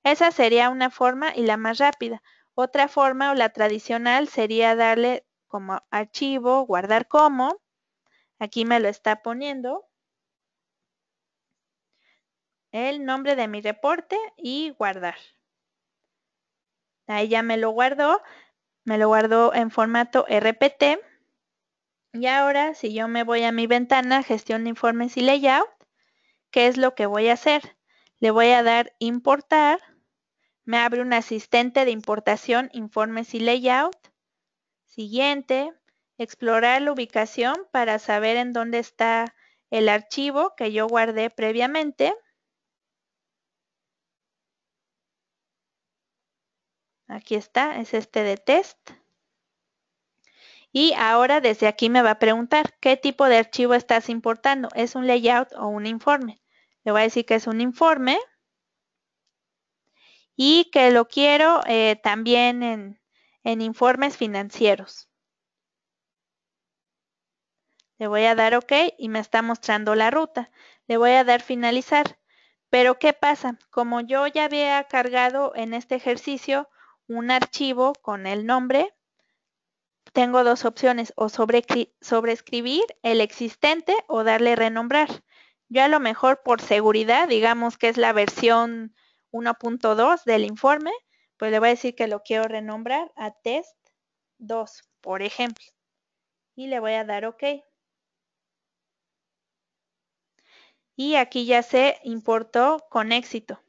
Esa sería una forma y la más rápida. Otra forma o la tradicional sería darle como archivo, guardar como, Aquí me lo está poniendo. El nombre de mi reporte y guardar. Ahí ya me lo guardó. Me lo guardó en formato RPT. Y ahora, si yo me voy a mi ventana, gestión de informes y layout, ¿qué es lo que voy a hacer? Le voy a dar importar. Me abre un asistente de importación, informes y layout. Siguiente explorar la ubicación para saber en dónde está el archivo que yo guardé previamente. Aquí está, es este de test. Y ahora desde aquí me va a preguntar qué tipo de archivo estás importando. ¿Es un layout o un informe? Le voy a decir que es un informe y que lo quiero eh, también en informes financieros. Le voy a dar OK y me está mostrando la ruta. Le voy a dar finalizar. Pero ¿qué pasa? Como yo ya había cargado en este ejercicio un archivo con el nombre, tengo dos opciones, o sobre, sobreescribir el existente o darle renombrar. Yo a lo mejor por seguridad, digamos que es la versión 1.2 del informe, pues le voy a decir que lo quiero renombrar a test 2, por ejemplo. Y le voy a dar OK. y aquí ya se importó con éxito.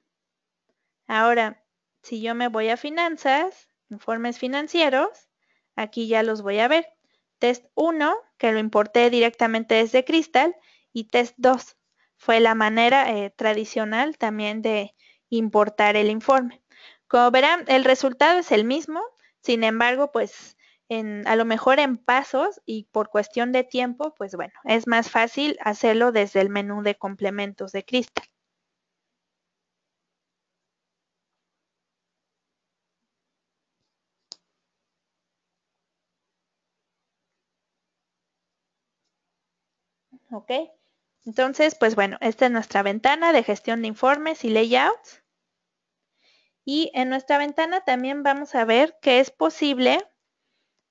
Ahora, si yo me voy a finanzas, informes financieros, aquí ya los voy a ver. Test 1, que lo importé directamente desde Crystal, y test 2, fue la manera eh, tradicional también de importar el informe. Como verán, el resultado es el mismo, sin embargo, pues a lo mejor en pasos y por cuestión de tiempo, pues bueno, es más fácil hacerlo desde el menú de complementos de Crystal. ¿Ok? Entonces, pues bueno, esta es nuestra ventana de gestión de informes y layouts. Y en nuestra ventana también vamos a ver que es posible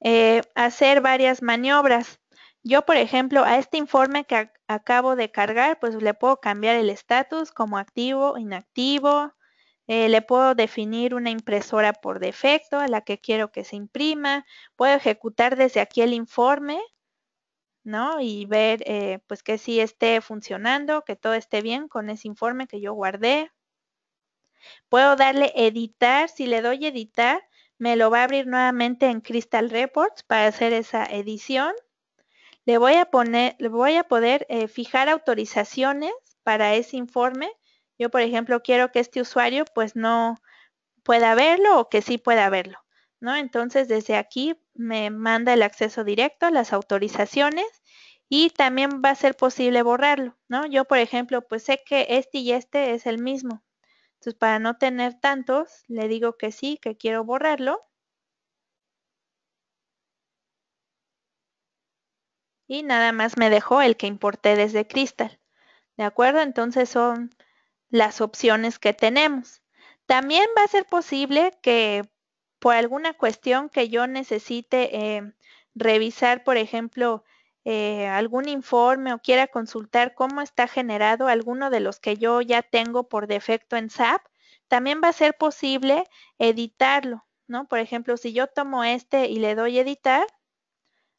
eh, hacer varias maniobras. Yo, por ejemplo, a este informe que acabo de cargar, pues le puedo cambiar el estatus como activo, inactivo, eh, le puedo definir una impresora por defecto a la que quiero que se imprima, puedo ejecutar desde aquí el informe, ¿no? Y ver eh, pues que sí esté funcionando, que todo esté bien con ese informe que yo guardé. Puedo darle editar, si le doy editar, me lo va a abrir nuevamente en Crystal Reports para hacer esa edición. Le voy a poner, le voy a poder eh, fijar autorizaciones para ese informe. Yo, por ejemplo, quiero que este usuario pues no pueda verlo o que sí pueda verlo, ¿no? Entonces, desde aquí me manda el acceso directo, a las autorizaciones y también va a ser posible borrarlo, ¿no? Yo, por ejemplo, pues sé que este y este es el mismo, entonces, para no tener tantos, le digo que sí, que quiero borrarlo. Y nada más me dejó el que importé desde Crystal. ¿De acuerdo? Entonces son las opciones que tenemos. También va a ser posible que por alguna cuestión que yo necesite eh, revisar, por ejemplo, eh, algún informe o quiera consultar cómo está generado alguno de los que yo ya tengo por defecto en SAP, también va a ser posible editarlo, ¿no? Por ejemplo, si yo tomo este y le doy editar,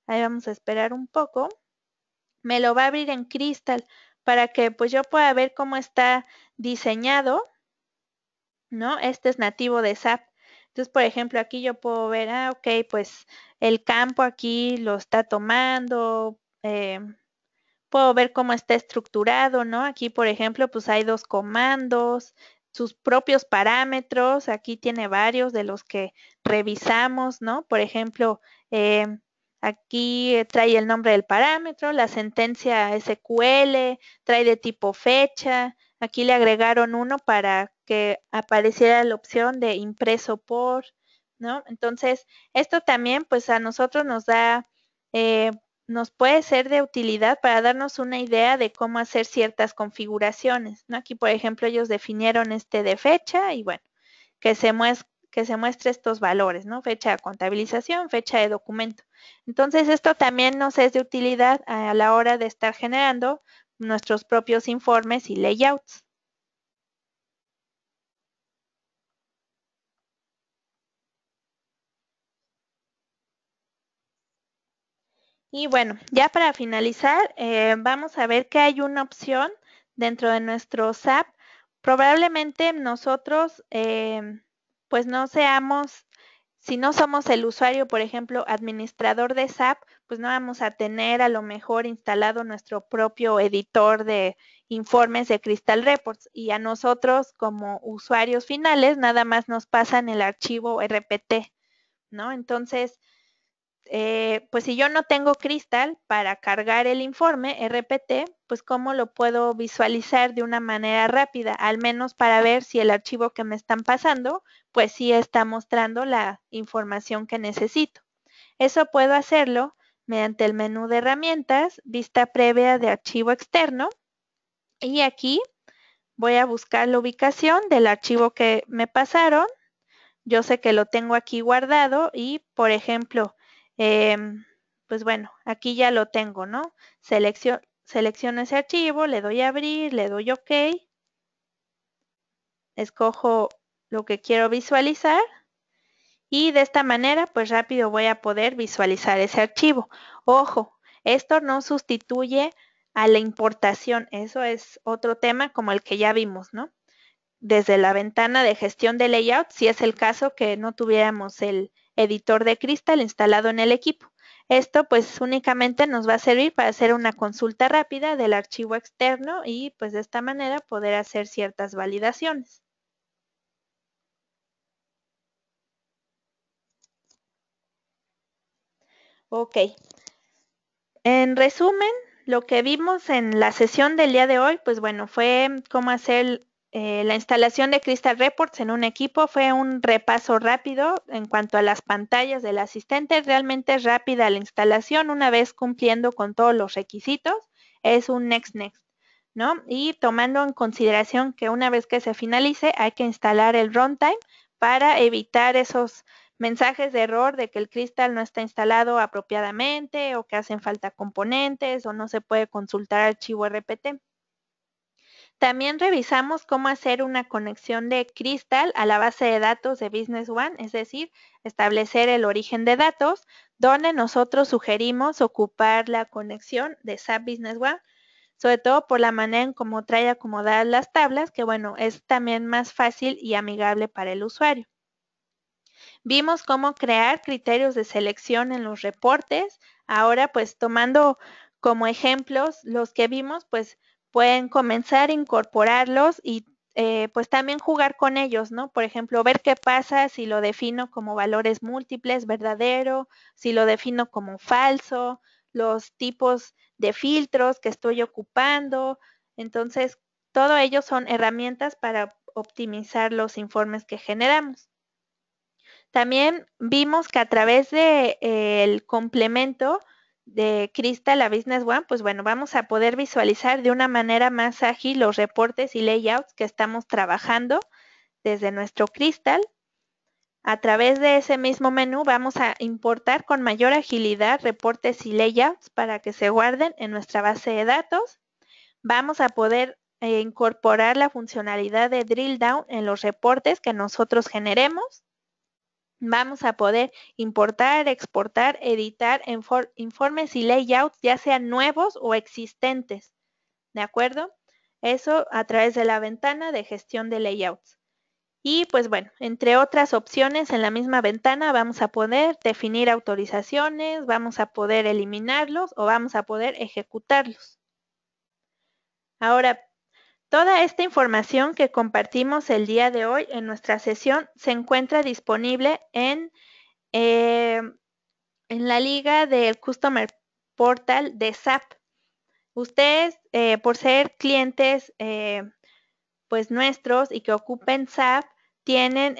ahí vamos a esperar un poco, me lo va a abrir en Crystal para que pues yo pueda ver cómo está diseñado, ¿no? Este es nativo de SAP. Entonces, por ejemplo, aquí yo puedo ver, ah, ok, pues el campo aquí lo está tomando, eh, puedo ver cómo está estructurado, ¿no? Aquí, por ejemplo, pues hay dos comandos, sus propios parámetros, aquí tiene varios de los que revisamos, ¿no? Por ejemplo, eh, aquí eh, trae el nombre del parámetro, la sentencia SQL, trae de tipo fecha, aquí le agregaron uno para que apareciera la opción de impreso por, entonces, esto también pues a nosotros nos da, eh, nos puede ser de utilidad para darnos una idea de cómo hacer ciertas configuraciones, ¿no? Aquí, por ejemplo, ellos definieron este de fecha y bueno, que se que se muestre estos valores, ¿no? Fecha de contabilización, fecha de documento. Entonces, esto también nos es de utilidad a la hora de estar generando nuestros propios informes y layouts. Y bueno, ya para finalizar, eh, vamos a ver que hay una opción dentro de nuestro SAP. Probablemente nosotros, eh, pues no seamos, si no somos el usuario, por ejemplo, administrador de SAP, pues no vamos a tener a lo mejor instalado nuestro propio editor de informes de Crystal Reports y a nosotros como usuarios finales nada más nos pasan el archivo RPT, ¿no? Entonces, eh, pues si yo no tengo cristal para cargar el informe RPT, pues cómo lo puedo visualizar de una manera rápida, al menos para ver si el archivo que me están pasando, pues sí está mostrando la información que necesito. Eso puedo hacerlo mediante el menú de herramientas, vista previa de archivo externo. Y aquí voy a buscar la ubicación del archivo que me pasaron. Yo sé que lo tengo aquí guardado y, por ejemplo, Em, pues bueno, aquí ya lo tengo, ¿no? selecciono ese archivo, le doy a abrir, le doy OK. Escojo lo que quiero visualizar y de esta manera pues rápido voy a poder visualizar ese archivo. Ojo, esto no sustituye a la importación, eso es otro tema como el que ya vimos, ¿no? Desde la ventana de gestión de layout, si es el caso que no tuviéramos el, editor de cristal instalado en el equipo. Esto pues únicamente nos va a servir para hacer una consulta rápida del archivo externo y pues de esta manera poder hacer ciertas validaciones. Ok. En resumen, lo que vimos en la sesión del día de hoy, pues bueno, fue cómo hacer eh, la instalación de Crystal Reports en un equipo fue un repaso rápido en cuanto a las pantallas del asistente. Realmente rápida la instalación una vez cumpliendo con todos los requisitos. Es un next next, ¿no? Y tomando en consideración que una vez que se finalice hay que instalar el runtime para evitar esos mensajes de error de que el Crystal no está instalado apropiadamente o que hacen falta componentes o no se puede consultar archivo RPT. También revisamos cómo hacer una conexión de Crystal a la base de datos de Business One, es decir, establecer el origen de datos, donde nosotros sugerimos ocupar la conexión de SAP Business One, sobre todo por la manera en cómo trae acomodadas las tablas, que bueno, es también más fácil y amigable para el usuario. Vimos cómo crear criterios de selección en los reportes. Ahora, pues tomando como ejemplos los que vimos, pues pueden comenzar a incorporarlos y eh, pues también jugar con ellos, ¿no? Por ejemplo, ver qué pasa si lo defino como valores múltiples, verdadero, si lo defino como falso, los tipos de filtros que estoy ocupando. Entonces, todo ello son herramientas para optimizar los informes que generamos. También vimos que a través del de, eh, el complemento de Crystal a Business One, pues bueno, vamos a poder visualizar de una manera más ágil los reportes y layouts que estamos trabajando desde nuestro Crystal. A través de ese mismo menú vamos a importar con mayor agilidad reportes y layouts para que se guarden en nuestra base de datos. Vamos a poder eh, incorporar la funcionalidad de drill down en los reportes que nosotros generemos vamos a poder importar, exportar, editar informes y layouts, ya sean nuevos o existentes. ¿De acuerdo? Eso a través de la ventana de gestión de layouts. Y pues bueno, entre otras opciones en la misma ventana vamos a poder definir autorizaciones, vamos a poder eliminarlos o vamos a poder ejecutarlos. Ahora, Toda esta información que compartimos el día de hoy en nuestra sesión se encuentra disponible en, eh, en la liga del Customer Portal de SAP. Ustedes, eh, por ser clientes eh, pues nuestros y que ocupen SAP, tienen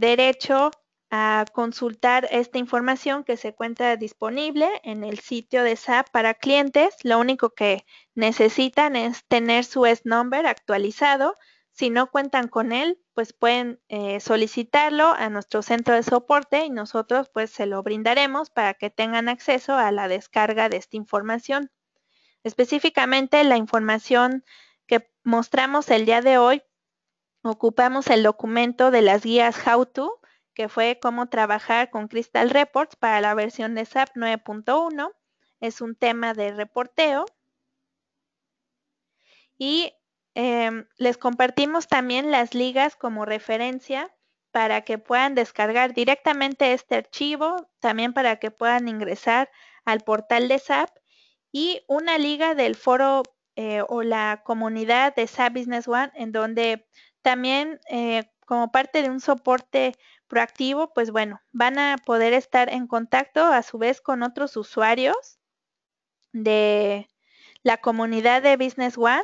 derecho a consultar esta información que se encuentra disponible en el sitio de SAP para clientes. Lo único que necesitan es tener su S-Number actualizado. Si no cuentan con él, pues pueden eh, solicitarlo a nuestro centro de soporte y nosotros pues se lo brindaremos para que tengan acceso a la descarga de esta información. Específicamente la información que mostramos el día de hoy, ocupamos el documento de las guías How To, que fue cómo trabajar con Crystal Reports para la versión de SAP 9.1. Es un tema de reporteo. Y em, les compartimos también las ligas como referencia para que puedan descargar directamente este archivo, también para que puedan ingresar al portal de SAP y una liga del foro eh, o la comunidad de SAP Business One, en donde también eh, como parte de un soporte proactivo, pues bueno, van a poder estar en contacto a su vez con otros usuarios de la comunidad de Business One.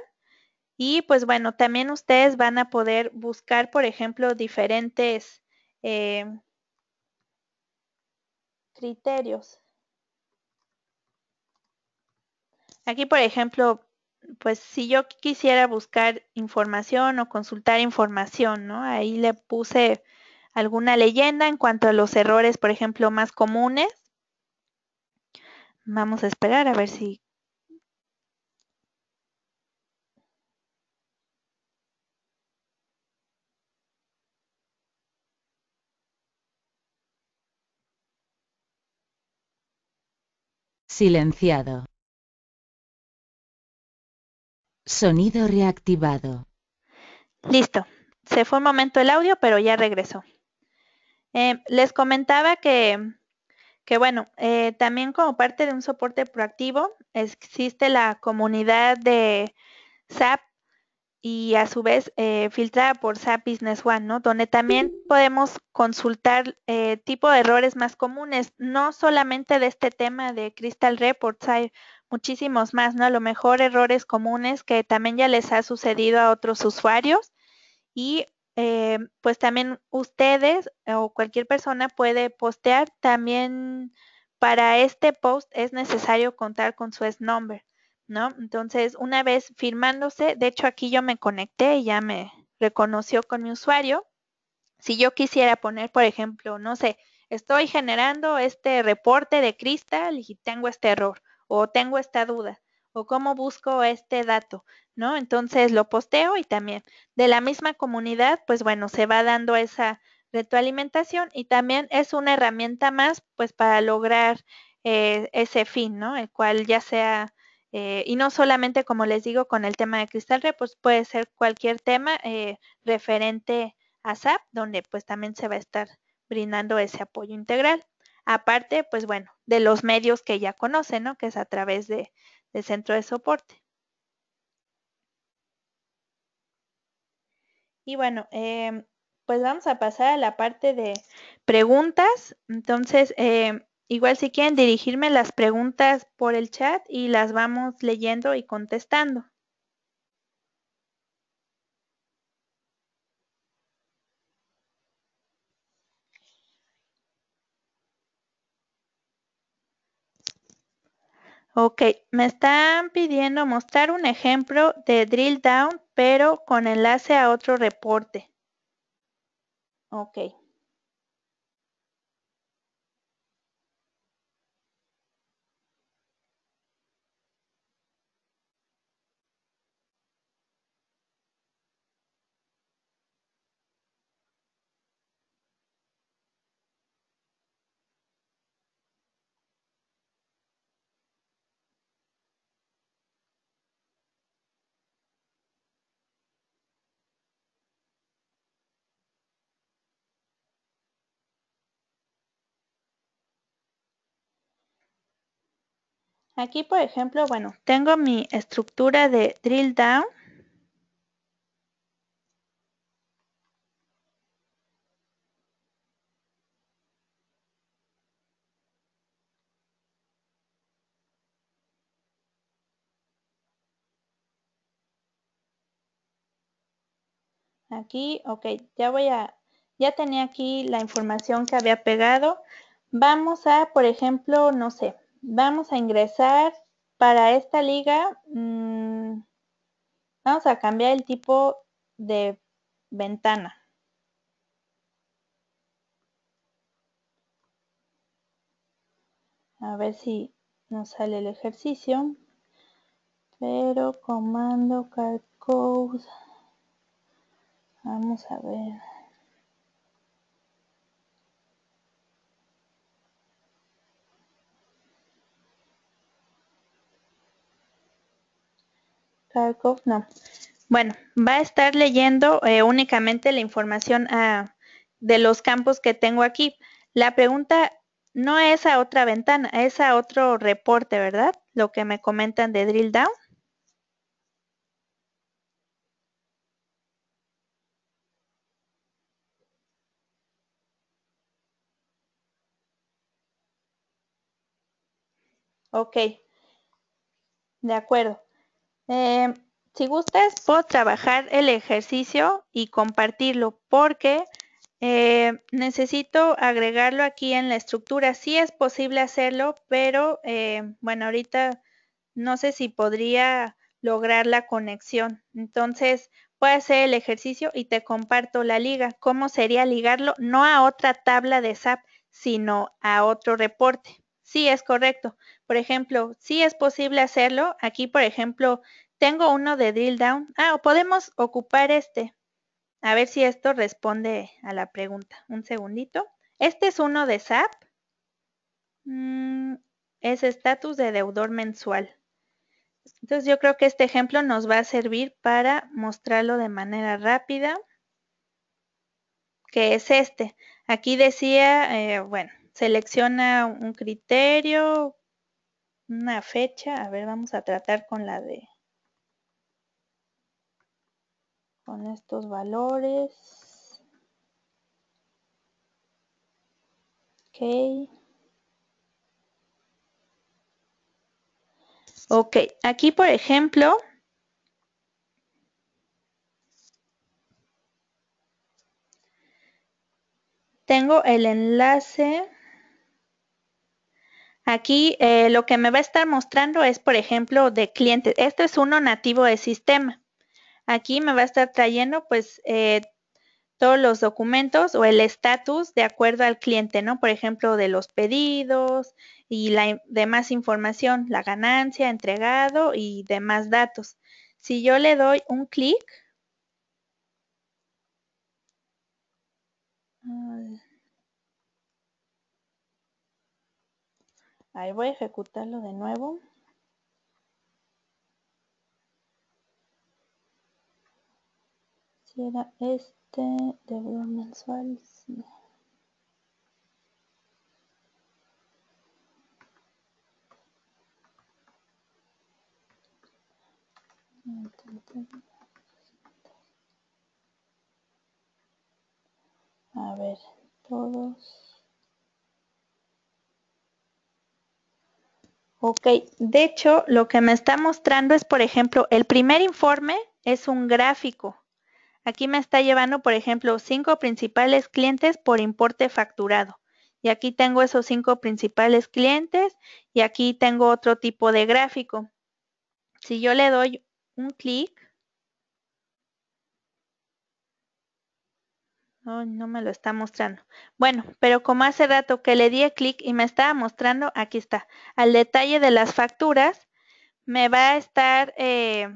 Y pues bueno, también ustedes van a poder buscar, por ejemplo, diferentes eh, criterios. Aquí, por ejemplo, pues si yo quisiera buscar información o consultar información, ¿no? Ahí le puse alguna leyenda en cuanto a los errores, por ejemplo, más comunes. Vamos a esperar a ver si... Silenciado. Sonido reactivado. Listo. Se fue un momento el audio, pero ya regresó. Eh, les comentaba que, bueno, eh, también como parte de un soporte proactivo existe la comunidad de SAP y a su vez eh, filtrada por SAP Business One, ¿no? Donde también podemos consultar tipo de errores más comunes, no solamente de este tema de Crystal Reports, hay muchísimos más, ¿no? A lo mejor errores comunes que también ya les ha sucedido a otros usuarios y eh, pues también ustedes eh, o cualquier persona puede postear. También para este post es necesario contar con su s nombre, ¿no? Entonces, una vez firmándose, de hecho aquí yo me conecté y ya me reconoció con mi usuario. Si yo quisiera poner, por ejemplo, no sé, estoy generando este reporte de cristal y tengo este error o tengo esta duda o cómo busco este dato, ¿no? Entonces lo posteo y también de la misma comunidad, pues bueno, se va dando esa retroalimentación y también es una herramienta más, pues para lograr eh, ese fin, ¿no? El cual ya sea, eh, y no solamente como les digo con el tema de Cristal pues puede ser cualquier tema eh, referente a SAP, donde pues también se va a estar brindando ese apoyo integral. Aparte, pues bueno, de los medios que ya conocen, ¿no? Que es a través de, del centro de soporte. Y bueno, em, pues vamos a pasar a la parte de preguntas. Entonces, em, igual si quieren dirigirme las preguntas por el chat y las vamos leyendo y contestando. Ok, me están pidiendo mostrar un ejemplo de drill down, pero con enlace a otro reporte. Ok. Aquí, por ejemplo, bueno, tengo mi estructura de drill down. Aquí, ok, ya voy a, ya tenía aquí la información que había pegado. Vamos a, por ejemplo, no sé, vamos a ingresar para esta liga, mm, vamos a cambiar el tipo de ventana. A ver si nos sale el ejercicio. Pero comando carcos Vamos a ver. Bueno, va a estar leyendo eh, únicamente la información ah, de los campos que tengo aquí. La pregunta no es a otra ventana, es a otro reporte, ¿verdad? Lo que me comentan de drill down. Ok, de acuerdo. Eh, si gustas, puedo trabajar el ejercicio y compartirlo porque eh, necesito agregarlo aquí en la estructura. Sí es posible hacerlo, pero eh, bueno, ahorita no sé si podría lograr la conexión. Entonces, puedo hacer el ejercicio y te comparto la liga. ¿Cómo sería ligarlo? No a otra tabla de SAP, sino a otro reporte. Sí, es correcto. Por ejemplo, sí es posible hacerlo. Aquí, por ejemplo, tengo uno de drill down. Ah, o podemos ocupar este. A ver si esto responde a la pregunta. Un segundito. Este es uno de SAP. Mm, es estatus de deudor mensual. Entonces yo creo que este ejemplo nos va a servir para mostrarlo de manera rápida, que es este. Aquí decía, eh, bueno, selecciona un criterio, una fecha. A ver, vamos a tratar con la de... Con estos valores. Ok. Ok, aquí por ejemplo, tengo el enlace Aquí eh, lo que me va a estar mostrando es, por ejemplo, de clientes. Este es uno nativo de sistema. Aquí me va a estar trayendo, pues, eh, todos los documentos o el estatus de acuerdo al cliente, ¿no? Por ejemplo, de los pedidos y la demás información, la ganancia, entregado y demás datos. Si yo le doy un clic, Ahí voy a ejecutarlo de nuevo. Si era este, deudor mensual, A ver, todos. Ok, de hecho, lo que me está mostrando es, por ejemplo, el primer informe es un gráfico. Aquí me está llevando, por ejemplo, cinco principales clientes por importe facturado. Y aquí tengo esos cinco principales clientes y aquí tengo otro tipo de gráfico. Si yo le doy un clic, No, me lo está mostrando. Bueno, pero como hace rato que le di clic y me estaba mostrando, aquí está, al detalle de las facturas, me va a estar, eh,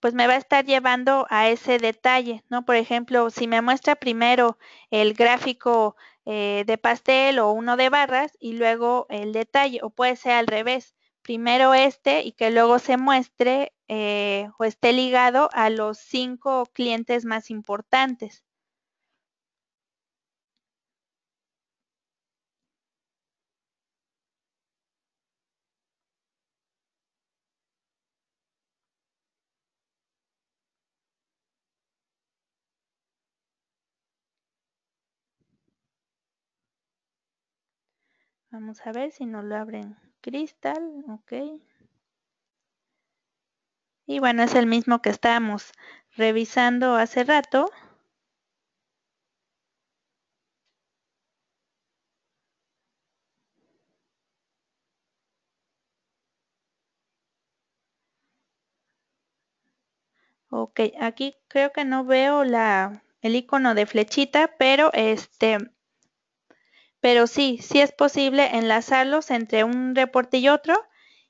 pues me va a estar llevando a ese detalle, ¿no? Por ejemplo, si me muestra primero el gráfico eh, de pastel o uno de barras y luego el detalle, o puede ser al revés, primero este y que luego se muestre eh, o esté ligado a los cinco clientes más importantes. Vamos a ver si nos lo abren cristal, ok. Y bueno, es el mismo que estábamos revisando hace rato. Ok, aquí creo que no veo la, el icono de flechita, pero este pero sí, sí es posible enlazarlos entre un reporte y otro.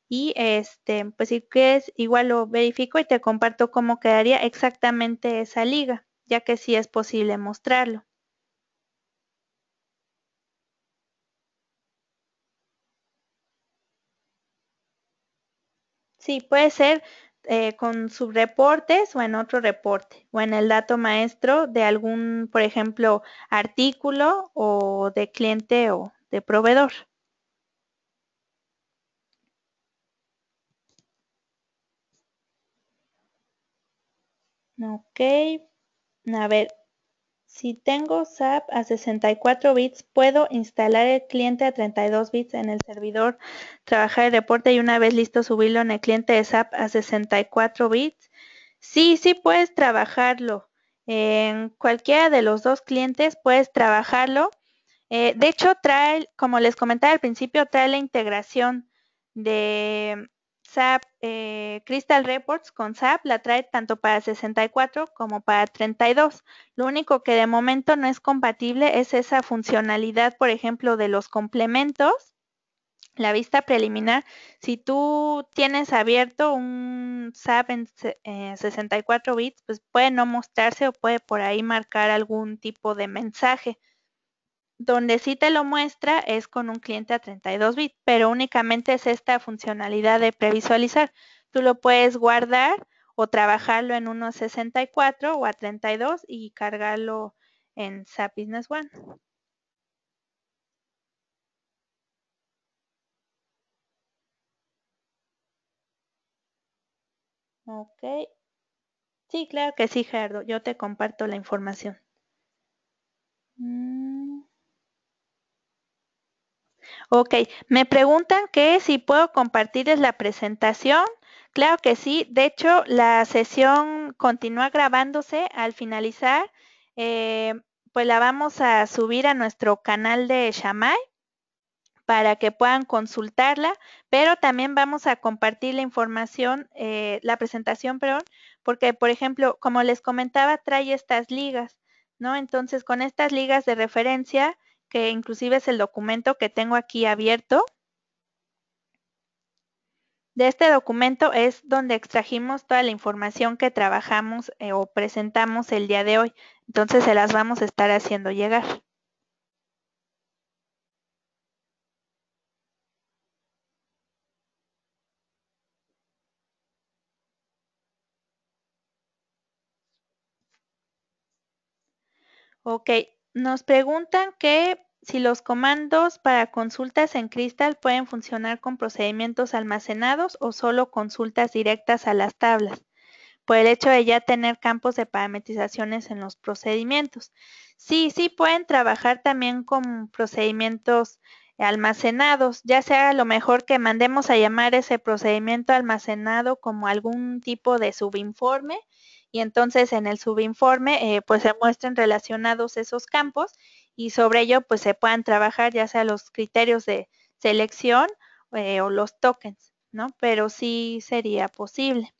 Y este, pues si quieres, igual lo verifico y te comparto cómo quedaría exactamente esa liga, ya que sí es posible mostrarlo. Sí, puede ser eh, con subreportes o en otro reporte o en el dato maestro de algún, por ejemplo, artículo o de cliente o de proveedor. Ok, a ver, si tengo SAP a 64 bits, puedo instalar el cliente a 32 bits en el servidor, trabajar el reporte y una vez listo subirlo en el cliente de SAP a 64 bits. Sí, sí puedes trabajarlo. En cualquiera de los dos clientes puedes trabajarlo. Eh, de hecho, trae, como les comentaba al principio, trae la integración de, eh, Crystal Reports con SAP la trae tanto para 64 como para 32. Lo único que de momento no es compatible es esa funcionalidad, por ejemplo, de los complementos. La vista preliminar, si tú tienes abierto un SAP en 64 eh, bits, pues puede no mostrarse o puede por ahí marcar algún tipo de mensaje. Donde sí te lo muestra es con un cliente a 32 bits, pero únicamente es esta funcionalidad de previsualizar. Tú lo puedes guardar o trabajarlo en unos 64 o a 32 y cargarlo en SAP Business One. Ok. Sí, claro que sí, Gerardo. Yo te comparto la información. Mm. Ok, me preguntan que si puedo compartirles la presentación. Claro que sí, de hecho la sesión continúa grabándose al finalizar, eh, pues la vamos a subir a nuestro canal de Shamai para que puedan consultarla, pero también vamos a compartir la información, eh, la presentación, perdón, porque por ejemplo, como les comentaba, trae estas ligas, ¿no? Entonces con estas ligas de referencia, que inclusive es el documento que tengo aquí abierto. De este documento es donde extrajimos toda la información que trabajamos eh, o presentamos el día de hoy. Entonces se las vamos a estar haciendo llegar. Ok, nos preguntan que si los comandos para consultas en Crystal pueden funcionar con procedimientos almacenados o solo consultas directas a las tablas, por el hecho de ya tener campos de parametrizaciones en los procedimientos. Sí, sí pueden trabajar también con procedimientos almacenados, ya sea a lo mejor que mandemos a llamar ese procedimiento almacenado como algún tipo de subinforme y entonces en el subinforme eh, pues se muestren relacionados esos campos y sobre ello pues se puedan trabajar ya sea los criterios de selección eh, o los tokens, ¿no? Pero sí sería posible.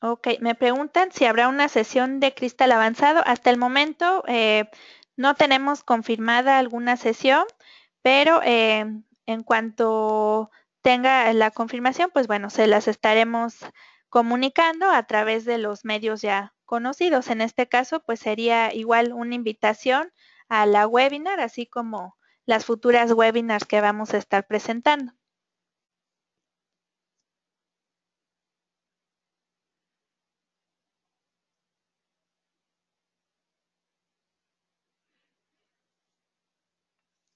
Ok, me preguntan si habrá una sesión de cristal avanzado. Hasta el momento eh, no tenemos confirmada alguna sesión, pero en cuanto tenga la confirmación, pues bueno, se las estaremos comunicando a través de los medios ya conocidos. En este caso, pues sería igual una invitación a la webinar, así como las futuras webinars que vamos a estar presentando.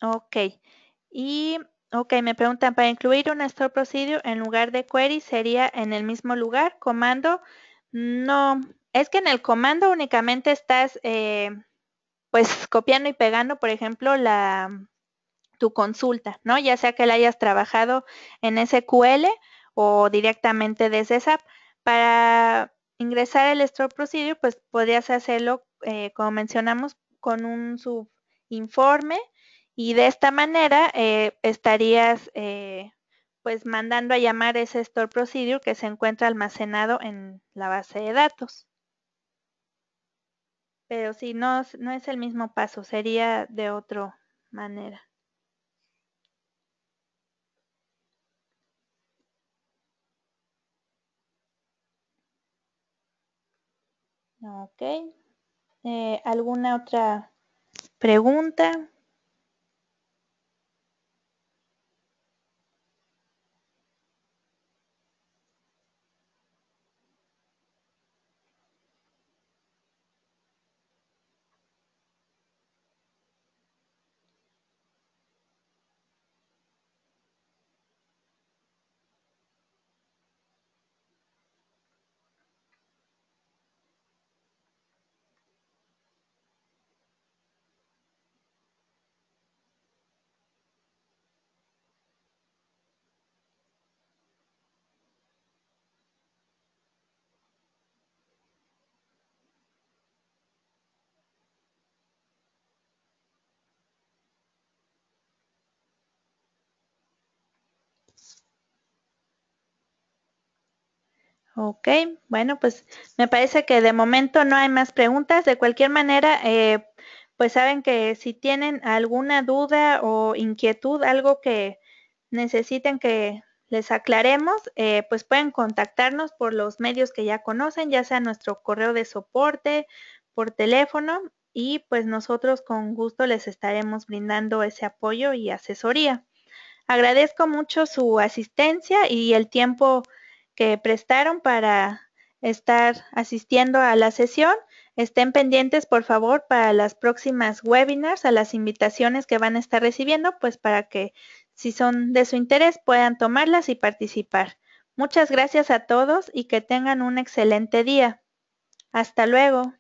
Ok, y Ok, me preguntan, para incluir un store procedure en lugar de query sería en el mismo lugar, comando. No, es que en el comando únicamente estás eh, pues copiando y pegando, por ejemplo, la tu consulta, ¿no? Ya sea que la hayas trabajado en SQL o directamente desde SAP. Para ingresar el store procedure, pues podrías hacerlo, eh, como mencionamos, con un subinforme y de esta manera eh, estarías eh, pues mandando a llamar ese store procedure que se encuentra almacenado en la base de datos. Pero si no, no es el mismo paso, sería de otra manera. Ok. Eh, ¿Alguna otra pregunta? Ok, bueno, pues me parece que de momento no hay más preguntas. De cualquier manera, eh, pues saben que si tienen alguna duda o inquietud, algo que necesiten que les aclaremos, eh, pues pueden contactarnos por los medios que ya conocen, ya sea nuestro correo de soporte, por teléfono, y pues nosotros con gusto les estaremos brindando ese apoyo y asesoría. Agradezco mucho su asistencia y el tiempo que prestaron para estar asistiendo a la sesión. Estén pendientes, por favor, para las próximas webinars, a las invitaciones que van a estar recibiendo, pues para que si son de su interés puedan tomarlas y participar. Muchas gracias a todos y que tengan un excelente día. Hasta luego.